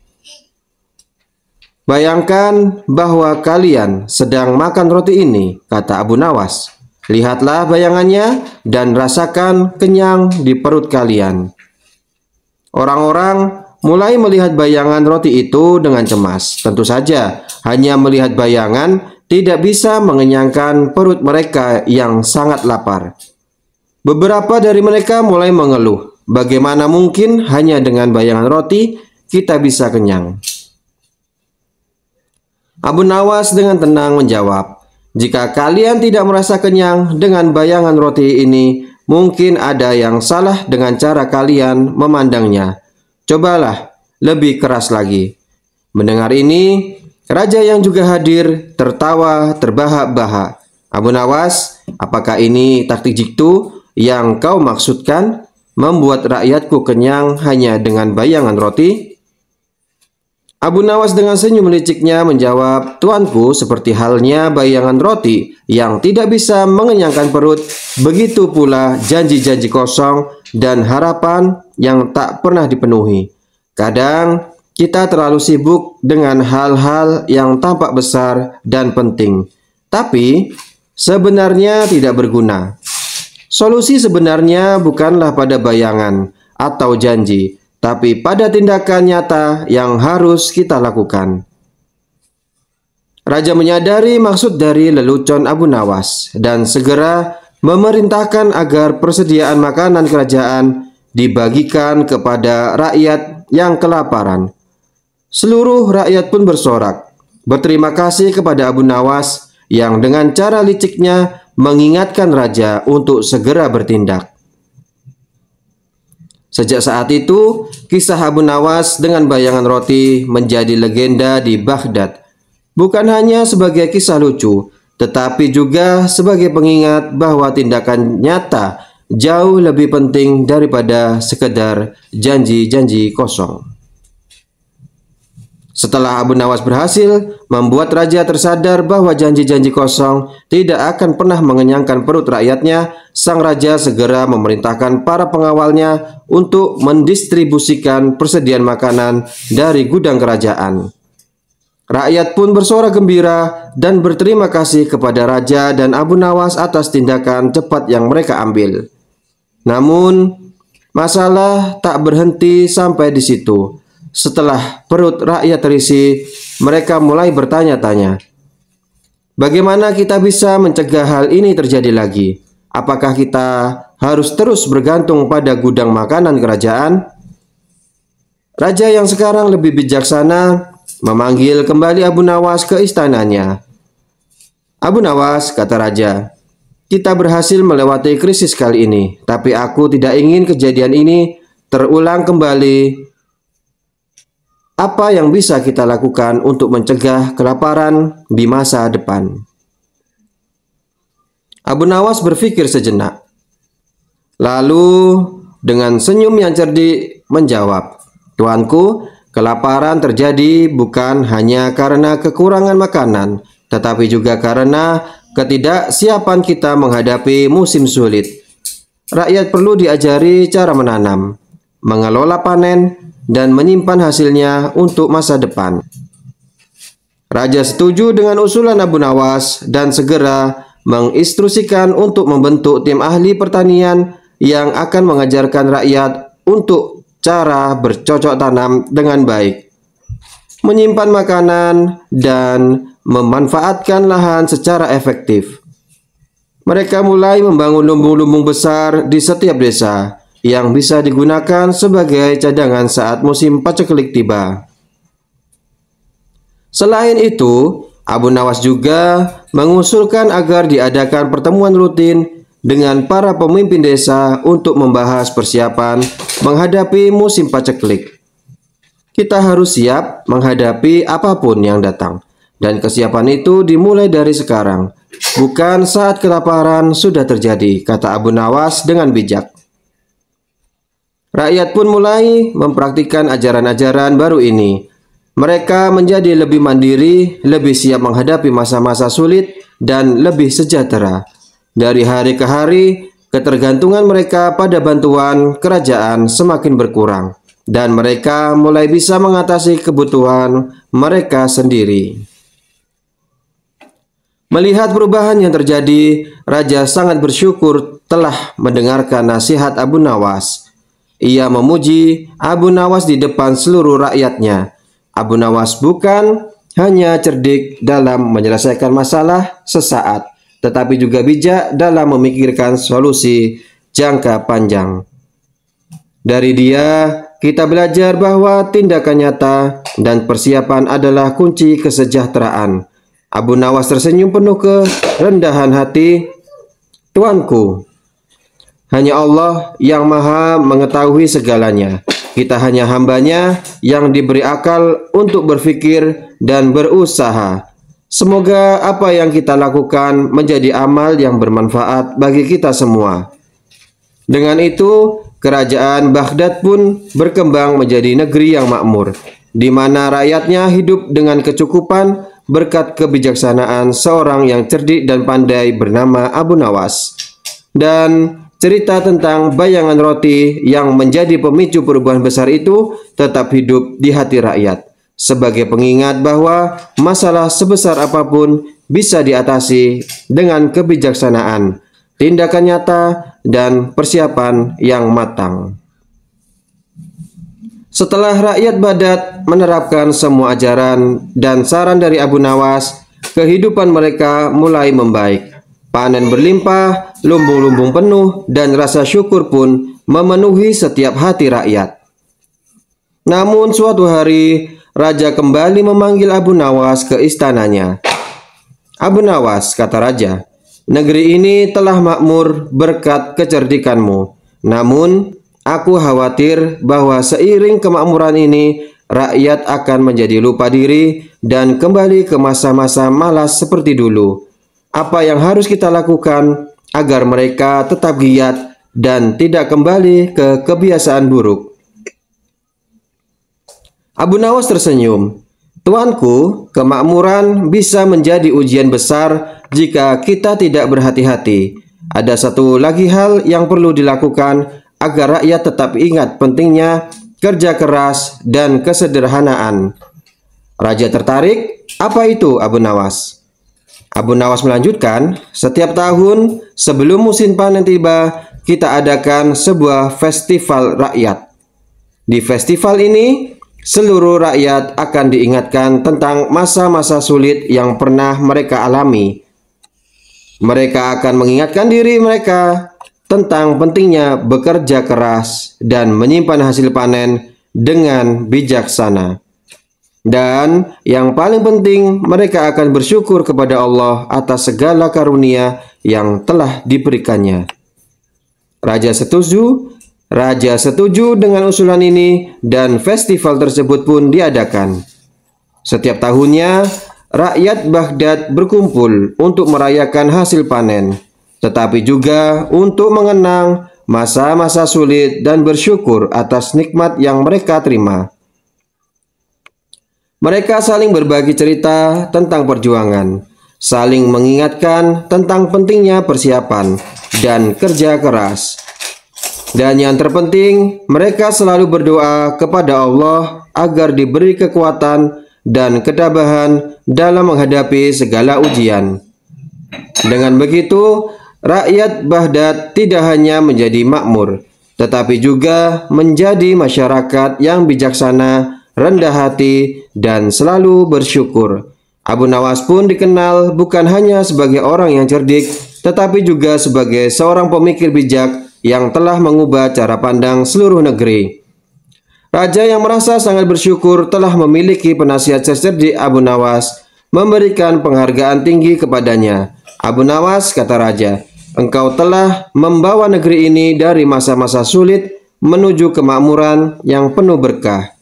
Bayangkan bahwa kalian sedang makan roti ini, kata Abu Nawas. Lihatlah bayangannya dan rasakan kenyang di perut kalian. Orang-orang mulai melihat bayangan roti itu dengan cemas. Tentu saja, hanya melihat bayangan tidak bisa mengenyangkan perut mereka yang sangat lapar. Beberapa dari mereka mulai mengeluh, bagaimana mungkin hanya dengan bayangan roti kita bisa kenyang. Abu Nawas dengan tenang menjawab, jika kalian tidak merasa kenyang dengan bayangan roti ini, mungkin ada yang salah dengan cara kalian memandangnya. Cobalah lebih keras lagi. Mendengar ini, raja yang juga hadir tertawa terbahak-bahak. Abu Nawas, apakah ini taktik jiktu yang kau maksudkan membuat rakyatku kenyang hanya dengan bayangan roti? Abu Nawas dengan senyum liciknya menjawab, Tuanku seperti halnya bayangan roti yang tidak bisa mengenyangkan perut, begitu pula janji-janji kosong dan harapan yang tak pernah dipenuhi. Kadang kita terlalu sibuk dengan hal-hal yang tampak besar dan penting, tapi sebenarnya tidak berguna. Solusi sebenarnya bukanlah pada bayangan atau janji, tapi pada tindakan nyata yang harus kita lakukan. Raja menyadari maksud dari lelucon Abu Nawas dan segera memerintahkan agar persediaan makanan kerajaan dibagikan kepada rakyat yang kelaparan. Seluruh rakyat pun bersorak, berterima kasih kepada Abu Nawas yang dengan cara liciknya mengingatkan raja untuk segera bertindak. Sejak saat itu, kisah Abu Nawas dengan bayangan roti menjadi legenda di Baghdad. Bukan hanya sebagai kisah lucu, tetapi juga sebagai pengingat bahwa tindakan nyata jauh lebih penting daripada sekedar janji-janji kosong. Setelah Abu Nawas berhasil membuat raja tersadar bahwa janji-janji kosong tidak akan pernah mengenyangkan perut rakyatnya, sang raja segera memerintahkan para pengawalnya untuk mendistribusikan persediaan makanan dari gudang kerajaan. Rakyat pun bersuara gembira dan berterima kasih kepada raja dan Abu Nawas atas tindakan cepat yang mereka ambil. Namun, masalah tak berhenti sampai di situ. Setelah perut rakyat terisi, mereka mulai bertanya-tanya, "Bagaimana kita bisa mencegah hal ini terjadi lagi? Apakah kita harus terus bergantung pada gudang makanan kerajaan?" Raja yang sekarang lebih bijaksana memanggil kembali Abu Nawas ke istananya. "Abu Nawas," kata raja, "kita berhasil melewati krisis kali ini, tapi aku tidak ingin kejadian ini terulang kembali apa yang bisa kita lakukan untuk mencegah kelaparan di masa depan? Abu Nawas berpikir sejenak. Lalu dengan senyum yang cerdik menjawab, "Tuanku, kelaparan terjadi bukan hanya karena kekurangan makanan, tetapi juga karena ketidaksiapan kita menghadapi musim sulit. Rakyat perlu diajari cara menanam, mengelola panen, dan menyimpan hasilnya untuk masa depan. Raja setuju dengan usulan Abu Nawas dan segera menginstruksikan untuk membentuk tim ahli pertanian yang akan mengajarkan rakyat untuk cara bercocok tanam dengan baik, menyimpan makanan, dan memanfaatkan lahan secara efektif. Mereka mulai membangun lumbung-lumbung besar di setiap desa yang bisa digunakan sebagai cadangan saat musim paceklik tiba. Selain itu, Abu Nawas juga mengusulkan agar diadakan pertemuan rutin dengan para pemimpin desa untuk membahas persiapan menghadapi musim paceklik. Kita harus siap menghadapi apapun yang datang, dan kesiapan itu dimulai dari sekarang, bukan saat kelaparan sudah terjadi, kata Abu Nawas dengan bijak. Rakyat pun mulai mempraktikkan ajaran-ajaran baru ini. Mereka menjadi lebih mandiri, lebih siap menghadapi masa-masa sulit, dan lebih sejahtera. Dari hari ke hari, ketergantungan mereka pada bantuan kerajaan semakin berkurang, dan mereka mulai bisa mengatasi kebutuhan mereka sendiri. Melihat perubahan yang terjadi, Raja sangat bersyukur telah mendengarkan nasihat Abu Nawas – ia memuji Abu Nawas di depan seluruh rakyatnya. Abu Nawas bukan hanya cerdik dalam menyelesaikan masalah sesaat, tetapi juga bijak dalam memikirkan solusi jangka panjang. Dari dia, kita belajar bahwa tindakan nyata dan persiapan adalah kunci kesejahteraan. Abu Nawas tersenyum penuh kerendahan hati. Tuanku, hanya Allah yang maha mengetahui segalanya. Kita hanya hambanya yang diberi akal untuk berpikir dan berusaha. Semoga apa yang kita lakukan menjadi amal yang bermanfaat bagi kita semua. Dengan itu, kerajaan Baghdad pun berkembang menjadi negeri yang makmur, di mana rakyatnya hidup dengan kecukupan berkat kebijaksanaan seorang yang cerdik dan pandai bernama Abu Nawas. Dan Cerita tentang bayangan roti yang menjadi pemicu perubahan besar itu tetap hidup di hati rakyat sebagai pengingat bahwa masalah sebesar apapun bisa diatasi dengan kebijaksanaan, tindakan nyata, dan persiapan yang matang. Setelah rakyat Badat menerapkan semua ajaran dan saran dari Abu Nawas, kehidupan mereka mulai membaik. Panen berlimpah, lumbung-lumbung penuh dan rasa syukur pun memenuhi setiap hati rakyat. Namun suatu hari, Raja kembali memanggil Abu Nawas ke istananya. Abu Nawas, kata Raja, negeri ini telah makmur berkat kecerdikanmu. Namun, aku khawatir bahwa seiring kemakmuran ini, rakyat akan menjadi lupa diri dan kembali ke masa-masa malas seperti dulu. Apa yang harus kita lakukan agar mereka tetap giat dan tidak kembali ke kebiasaan buruk. Abu Nawas tersenyum. Tuanku, kemakmuran bisa menjadi ujian besar jika kita tidak berhati-hati. Ada satu lagi hal yang perlu dilakukan agar rakyat tetap ingat pentingnya kerja keras dan kesederhanaan. Raja tertarik, apa itu Abu Nawas? Abu Nawas melanjutkan, setiap tahun sebelum musim panen tiba, kita adakan sebuah festival rakyat. Di festival ini, seluruh rakyat akan diingatkan tentang masa-masa sulit yang pernah mereka alami. Mereka akan mengingatkan diri mereka tentang pentingnya bekerja keras dan menyimpan hasil panen dengan bijaksana. Dan yang paling penting, mereka akan bersyukur kepada Allah atas segala karunia yang telah diberikannya. Raja setuju, Raja setuju dengan usulan ini dan festival tersebut pun diadakan. Setiap tahunnya, rakyat Baghdad berkumpul untuk merayakan hasil panen, tetapi juga untuk mengenang masa-masa sulit dan bersyukur atas nikmat yang mereka terima. Mereka saling berbagi cerita tentang perjuangan, saling mengingatkan tentang pentingnya persiapan dan kerja keras. Dan yang terpenting, mereka selalu berdoa kepada Allah agar diberi kekuatan dan ketabahan dalam menghadapi segala ujian. Dengan begitu, rakyat Baghdad tidak hanya menjadi makmur, tetapi juga menjadi masyarakat yang bijaksana rendah hati, dan selalu bersyukur. Abu Nawas pun dikenal bukan hanya sebagai orang yang cerdik, tetapi juga sebagai seorang pemikir bijak yang telah mengubah cara pandang seluruh negeri. Raja yang merasa sangat bersyukur telah memiliki penasihat cerdik Abu Nawas, memberikan penghargaan tinggi kepadanya. Abu Nawas, kata Raja, engkau telah membawa negeri ini dari masa-masa sulit menuju kemakmuran yang penuh berkah.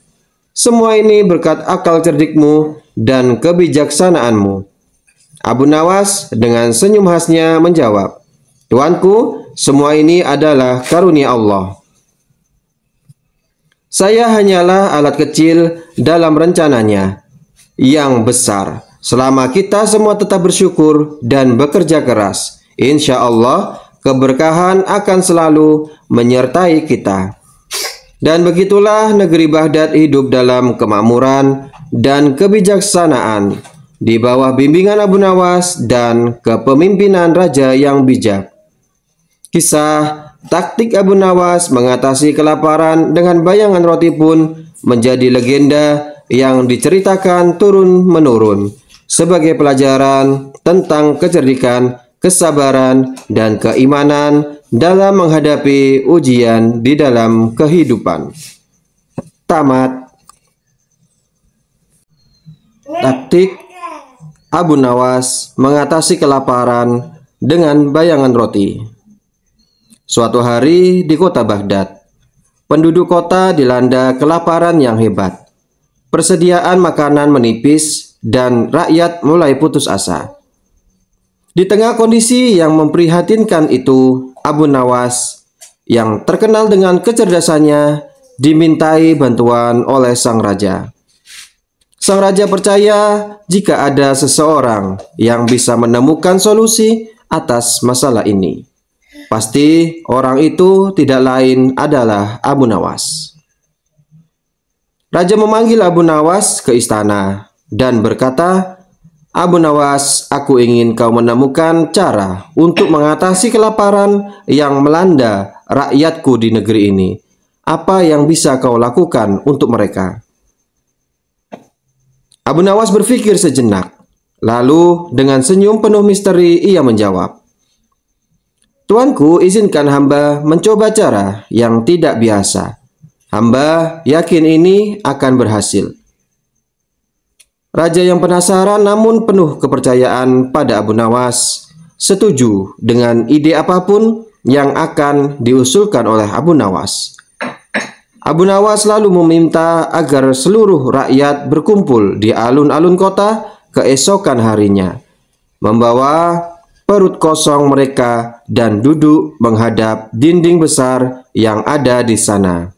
Semua ini berkat akal cerdikmu dan kebijaksanaanmu. Abu Nawas dengan senyum khasnya menjawab, Tuanku, semua ini adalah karunia Allah. Saya hanyalah alat kecil dalam rencananya yang besar. Selama kita semua tetap bersyukur dan bekerja keras, insya Allah keberkahan akan selalu menyertai kita. Dan begitulah negeri Baghdad hidup dalam kemakmuran dan kebijaksanaan di bawah bimbingan Abu Nawas dan kepemimpinan raja yang bijak. Kisah taktik Abu Nawas mengatasi kelaparan dengan bayangan roti pun menjadi legenda yang diceritakan turun-menurun sebagai pelajaran tentang kecerdikan kesabaran, dan keimanan dalam menghadapi ujian di dalam kehidupan. Tamat Taktik Abu Nawas mengatasi kelaparan dengan bayangan roti. Suatu hari di kota Baghdad, penduduk kota dilanda kelaparan yang hebat. Persediaan makanan menipis dan rakyat mulai putus asa. Di tengah kondisi yang memprihatinkan itu, Abu Nawas yang terkenal dengan kecerdasannya dimintai bantuan oleh sang raja. Sang raja percaya jika ada seseorang yang bisa menemukan solusi atas masalah ini. Pasti orang itu tidak lain adalah Abu Nawas. Raja memanggil Abu Nawas ke istana dan berkata, Abu Nawas, aku ingin kau menemukan cara untuk mengatasi kelaparan yang melanda rakyatku di negeri ini. Apa yang bisa kau lakukan untuk mereka? Abu Nawas berpikir sejenak, lalu dengan senyum penuh misteri ia menjawab, "Tuanku, izinkan hamba mencoba cara yang tidak biasa. Hamba yakin ini akan berhasil." Raja yang penasaran namun penuh kepercayaan pada Abu Nawas, setuju dengan ide apapun yang akan diusulkan oleh Abu Nawas. Abu Nawas lalu meminta agar seluruh rakyat berkumpul di alun-alun kota keesokan harinya, membawa perut kosong mereka dan duduk menghadap dinding besar yang ada di sana.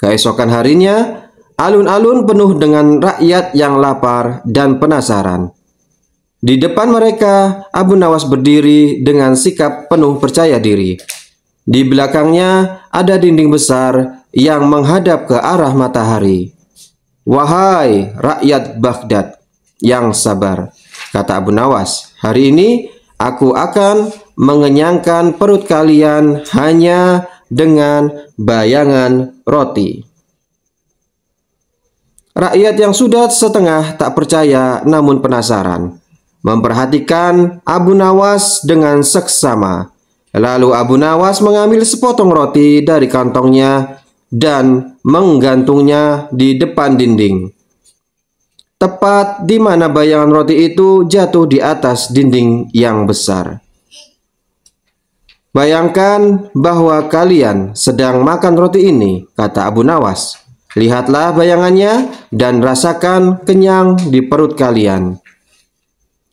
Keesokan harinya, Alun-alun penuh dengan rakyat yang lapar dan penasaran. Di depan mereka, Abu Nawas berdiri dengan sikap penuh percaya diri. Di belakangnya ada dinding besar yang menghadap ke arah matahari. Wahai rakyat Baghdad yang sabar, kata Abu Nawas, hari ini aku akan mengenyangkan perut kalian hanya dengan bayangan roti. Rakyat yang sudah setengah tak percaya namun penasaran, memperhatikan Abu Nawas dengan seksama. Lalu Abu Nawas mengambil sepotong roti dari kantongnya dan menggantungnya di depan dinding. Tepat di mana bayangan roti itu jatuh di atas dinding yang besar. Bayangkan bahwa kalian sedang makan roti ini, kata Abu Nawas. Lihatlah bayangannya dan rasakan kenyang di perut kalian.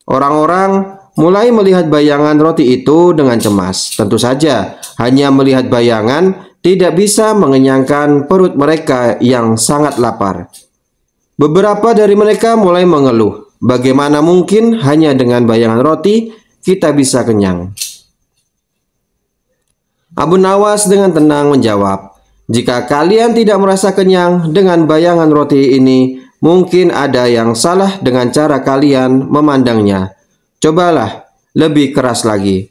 Orang-orang mulai melihat bayangan roti itu dengan cemas. Tentu saja, hanya melihat bayangan tidak bisa mengenyangkan perut mereka yang sangat lapar. Beberapa dari mereka mulai mengeluh, bagaimana mungkin hanya dengan bayangan roti kita bisa kenyang. Abu Nawas dengan tenang menjawab, jika kalian tidak merasa kenyang dengan bayangan roti ini, mungkin ada yang salah dengan cara kalian memandangnya. Cobalah lebih keras lagi.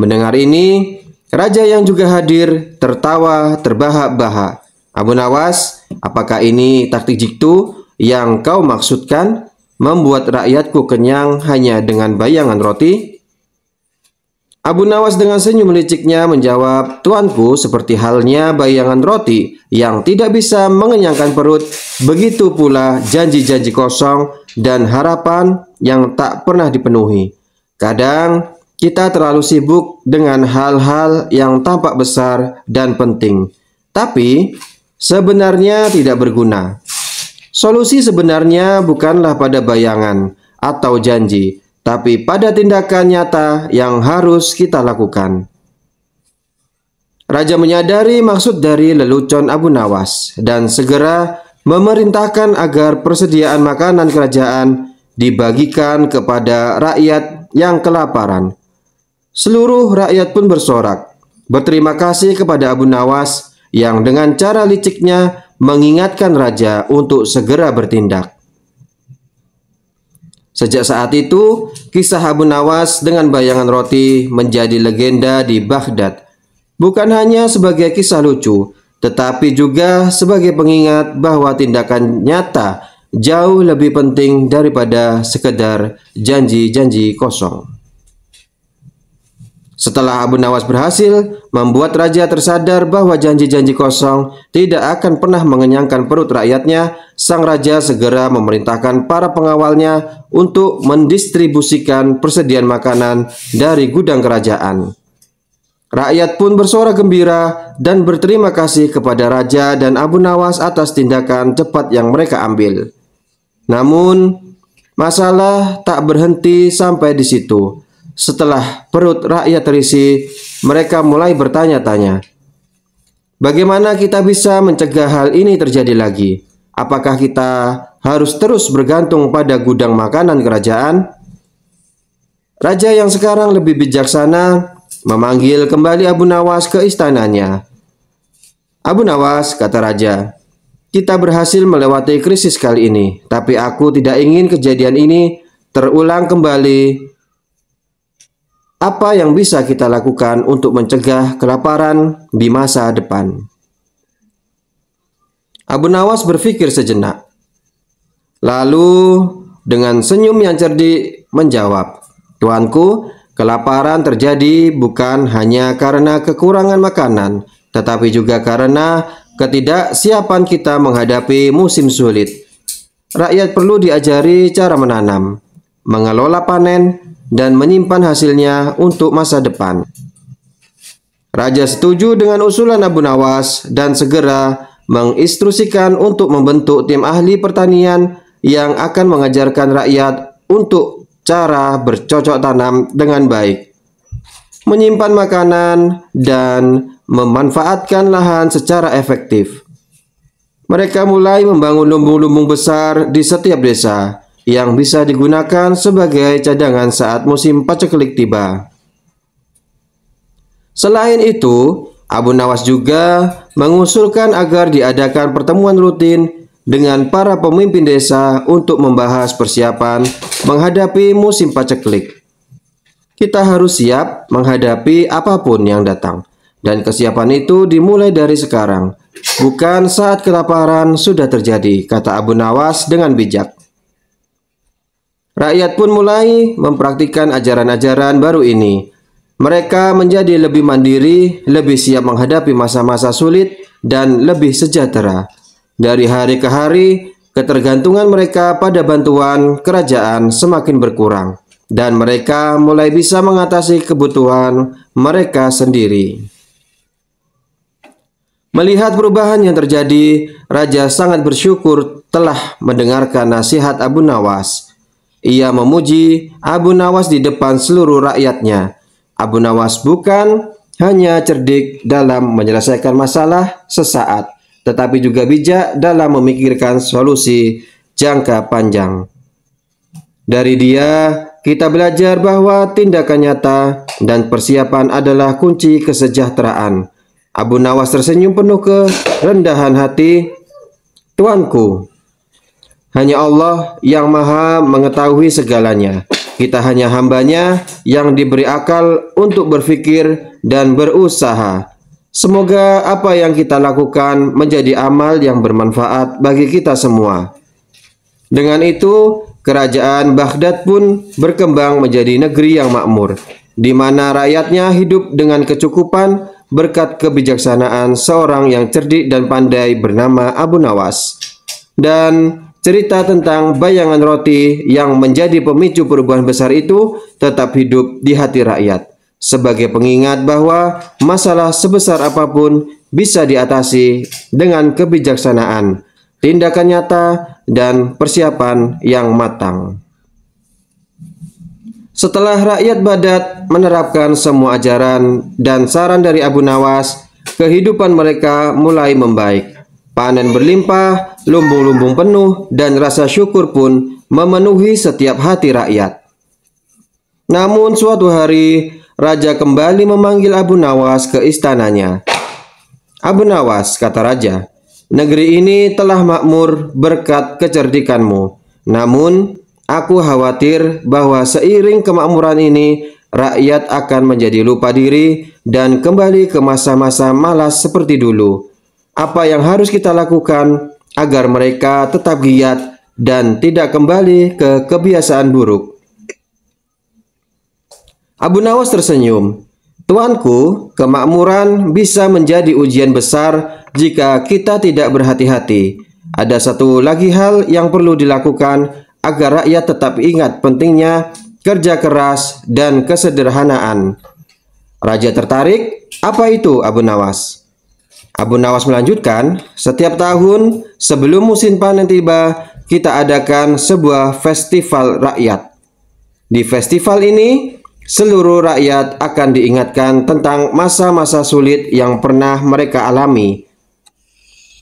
Mendengar ini, raja yang juga hadir tertawa terbahak-bahak. Abu Nawas, apakah ini taktik jiktu yang kau maksudkan membuat rakyatku kenyang hanya dengan bayangan roti? Abu Nawas dengan senyum liciknya menjawab, Tuanku seperti halnya bayangan roti yang tidak bisa mengenyangkan perut, begitu pula janji-janji kosong dan harapan yang tak pernah dipenuhi. Kadang kita terlalu sibuk dengan hal-hal yang tampak besar dan penting, tapi sebenarnya tidak berguna. Solusi sebenarnya bukanlah pada bayangan atau janji, tapi pada tindakan nyata yang harus kita lakukan. Raja menyadari maksud dari lelucon Abu Nawas dan segera memerintahkan agar persediaan makanan kerajaan dibagikan kepada rakyat yang kelaparan. Seluruh rakyat pun bersorak, berterima kasih kepada Abu Nawas yang dengan cara liciknya mengingatkan raja untuk segera bertindak. Sejak saat itu, kisah Abu Nawas dengan bayangan roti menjadi legenda di Baghdad. Bukan hanya sebagai kisah lucu, tetapi juga sebagai pengingat bahwa tindakan nyata jauh lebih penting daripada sekedar janji-janji kosong. Setelah Abu Nawas berhasil membuat raja tersadar bahwa janji-janji kosong tidak akan pernah mengenyangkan perut rakyatnya, sang raja segera memerintahkan para pengawalnya untuk mendistribusikan persediaan makanan dari gudang kerajaan. Rakyat pun bersuara gembira dan berterima kasih kepada raja dan Abu Nawas atas tindakan cepat yang mereka ambil. Namun, masalah tak berhenti sampai di situ. Setelah perut rakyat terisi, mereka mulai bertanya-tanya, "Bagaimana kita bisa mencegah hal ini terjadi lagi? Apakah kita harus terus bergantung pada gudang makanan kerajaan?" Raja yang sekarang lebih bijaksana memanggil kembali Abu Nawas ke istananya. "Abu Nawas," kata raja, "kita berhasil melewati krisis kali ini, tapi aku tidak ingin kejadian ini terulang kembali apa yang bisa kita lakukan untuk mencegah kelaparan di masa depan? Abu Nawas berpikir sejenak. Lalu dengan senyum yang cerdik menjawab, "Tuanku, kelaparan terjadi bukan hanya karena kekurangan makanan, tetapi juga karena ketidaksiapan kita menghadapi musim sulit. Rakyat perlu diajari cara menanam, mengelola panen, dan menyimpan hasilnya untuk masa depan. Raja setuju dengan usulan Abu Nawas dan segera menginstruksikan untuk membentuk tim ahli pertanian yang akan mengajarkan rakyat untuk cara bercocok tanam dengan baik, menyimpan makanan, dan memanfaatkan lahan secara efektif. Mereka mulai membangun lumbung-lumbung besar di setiap desa yang bisa digunakan sebagai cadangan saat musim paceklik tiba. Selain itu, Abu Nawas juga mengusulkan agar diadakan pertemuan rutin dengan para pemimpin desa untuk membahas persiapan menghadapi musim paceklik. Kita harus siap menghadapi apapun yang datang, dan kesiapan itu dimulai dari sekarang, bukan saat kelaparan sudah terjadi, kata Abu Nawas dengan bijak. Rakyat pun mulai mempraktikkan ajaran-ajaran baru ini. Mereka menjadi lebih mandiri, lebih siap menghadapi masa-masa sulit, dan lebih sejahtera. Dari hari ke hari, ketergantungan mereka pada bantuan kerajaan semakin berkurang, dan mereka mulai bisa mengatasi kebutuhan mereka sendiri. Melihat perubahan yang terjadi, Raja sangat bersyukur telah mendengarkan nasihat Abu Nawas ia memuji Abu Nawas di depan seluruh rakyatnya. Abu Nawas bukan hanya cerdik dalam menyelesaikan masalah sesaat, tetapi juga bijak dalam memikirkan solusi jangka panjang. Dari dia, kita belajar bahwa tindakan nyata dan persiapan adalah kunci kesejahteraan. Abu Nawas tersenyum penuh kerendahan hati. Tuanku, hanya Allah yang maha mengetahui segalanya. Kita hanya hambanya yang diberi akal untuk berpikir dan berusaha. Semoga apa yang kita lakukan menjadi amal yang bermanfaat bagi kita semua. Dengan itu, kerajaan Baghdad pun berkembang menjadi negeri yang makmur, di mana rakyatnya hidup dengan kecukupan berkat kebijaksanaan seorang yang cerdik dan pandai bernama Abu Nawas. Dan Cerita tentang bayangan roti yang menjadi pemicu perubahan besar itu tetap hidup di hati rakyat sebagai pengingat bahwa masalah sebesar apapun bisa diatasi dengan kebijaksanaan, tindakan nyata, dan persiapan yang matang. Setelah rakyat Badat menerapkan semua ajaran dan saran dari Abu Nawas, kehidupan mereka mulai membaik. Panen berlimpah, lumbung-lumbung penuh dan rasa syukur pun memenuhi setiap hati rakyat. Namun suatu hari, Raja kembali memanggil Abu Nawas ke istananya. Abu Nawas, kata Raja, negeri ini telah makmur berkat kecerdikanmu. Namun, aku khawatir bahwa seiring kemakmuran ini, rakyat akan menjadi lupa diri dan kembali ke masa-masa malas seperti dulu. Apa yang harus kita lakukan agar mereka tetap giat dan tidak kembali ke kebiasaan buruk. Abu Nawas tersenyum. Tuanku, kemakmuran bisa menjadi ujian besar jika kita tidak berhati-hati. Ada satu lagi hal yang perlu dilakukan agar rakyat tetap ingat pentingnya kerja keras dan kesederhanaan. Raja tertarik, apa itu Abu Nawas? Abu Nawas melanjutkan, setiap tahun sebelum musim panen tiba, kita adakan sebuah festival rakyat. Di festival ini, seluruh rakyat akan diingatkan tentang masa-masa sulit yang pernah mereka alami.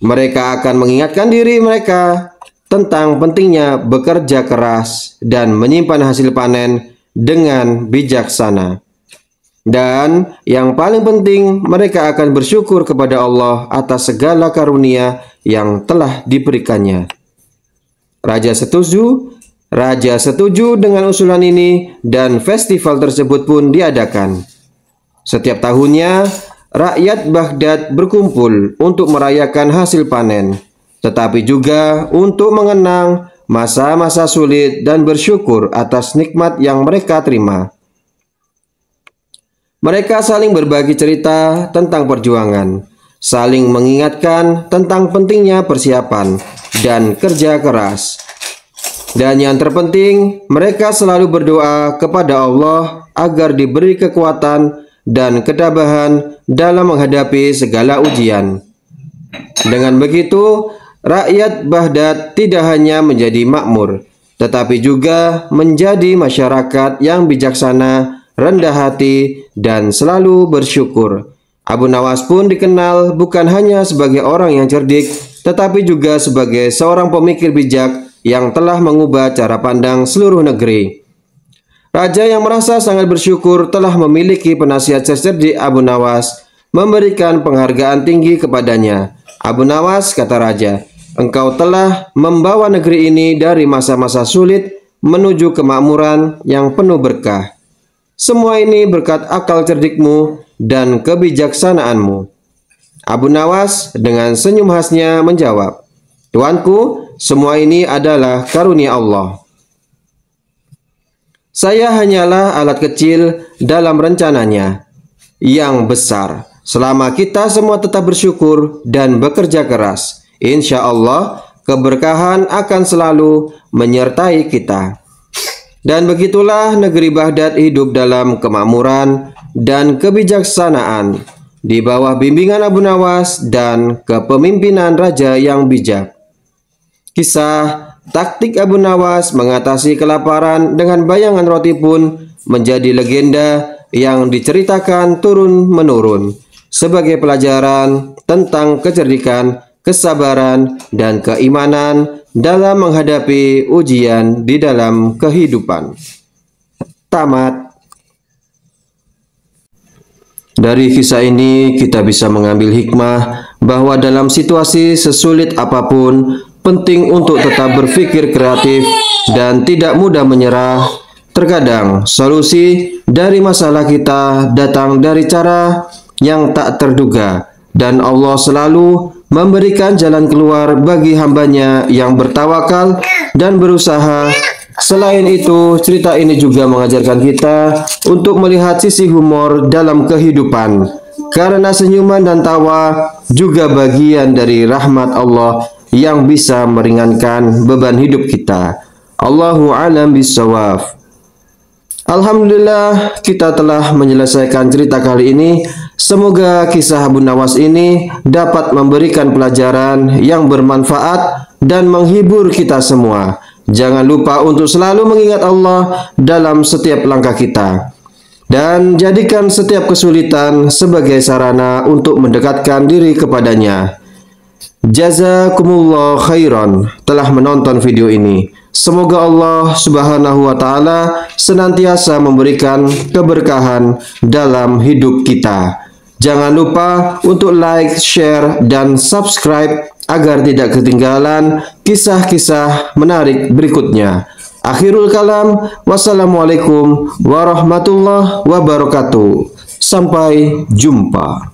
Mereka akan mengingatkan diri mereka tentang pentingnya bekerja keras dan menyimpan hasil panen dengan bijaksana. Dan yang paling penting, mereka akan bersyukur kepada Allah atas segala karunia yang telah diberikannya. Raja setuju, Raja setuju dengan usulan ini dan festival tersebut pun diadakan. Setiap tahunnya, rakyat Baghdad berkumpul untuk merayakan hasil panen, tetapi juga untuk mengenang masa-masa sulit dan bersyukur atas nikmat yang mereka terima. Mereka saling berbagi cerita tentang perjuangan, saling mengingatkan tentang pentingnya persiapan dan kerja keras. Dan yang terpenting, mereka selalu berdoa kepada Allah agar diberi kekuatan dan ketabahan dalam menghadapi segala ujian. Dengan begitu, rakyat Baghdad tidak hanya menjadi makmur, tetapi juga menjadi masyarakat yang bijaksana rendah hati, dan selalu bersyukur. Abu Nawas pun dikenal bukan hanya sebagai orang yang cerdik, tetapi juga sebagai seorang pemikir bijak yang telah mengubah cara pandang seluruh negeri. Raja yang merasa sangat bersyukur telah memiliki penasihat cerdik Abu Nawas, memberikan penghargaan tinggi kepadanya. Abu Nawas, kata Raja, engkau telah membawa negeri ini dari masa-masa sulit menuju kemakmuran yang penuh berkah. Semua ini berkat akal cerdikmu dan kebijaksanaanmu. Abu Nawas dengan senyum khasnya menjawab, Tuanku, semua ini adalah karunia Allah. Saya hanyalah alat kecil dalam rencananya yang besar. Selama kita semua tetap bersyukur dan bekerja keras, insya Allah keberkahan akan selalu menyertai kita. Dan begitulah negeri Baghdad hidup dalam kemakmuran dan kebijaksanaan di bawah bimbingan Abu Nawas dan kepemimpinan raja yang bijak. Kisah taktik Abu Nawas mengatasi kelaparan dengan bayangan roti pun menjadi legenda yang diceritakan turun-menurun sebagai pelajaran tentang kecerdikan kesabaran, dan keimanan dalam menghadapi ujian di dalam kehidupan. Tamat. Dari kisah ini kita bisa mengambil hikmah bahwa dalam situasi sesulit apapun penting untuk tetap berpikir kreatif dan tidak mudah menyerah. Terkadang solusi dari masalah kita datang dari cara yang tak terduga dan Allah selalu memberikan jalan keluar bagi hambanya yang bertawakal dan berusaha. Selain itu, cerita ini juga mengajarkan kita untuk melihat sisi humor dalam kehidupan, karena senyuman dan tawa juga bagian dari rahmat Allah yang bisa meringankan beban hidup kita. Allahu alam bisawaf. Alhamdulillah kita telah menyelesaikan cerita kali ini Semoga kisah Abu Nawas ini dapat memberikan pelajaran yang bermanfaat dan menghibur kita semua. Jangan lupa untuk selalu mengingat Allah dalam setiap langkah kita. Dan jadikan setiap kesulitan sebagai sarana untuk mendekatkan diri kepadanya. Jazakumullah khairan telah menonton video ini. Semoga Allah subhanahu wa ta'ala senantiasa memberikan keberkahan dalam hidup kita. Jangan lupa untuk like, share, dan subscribe agar tidak ketinggalan kisah-kisah menarik berikutnya. Akhirul kalam, wassalamualaikum warahmatullahi wabarakatuh. Sampai jumpa.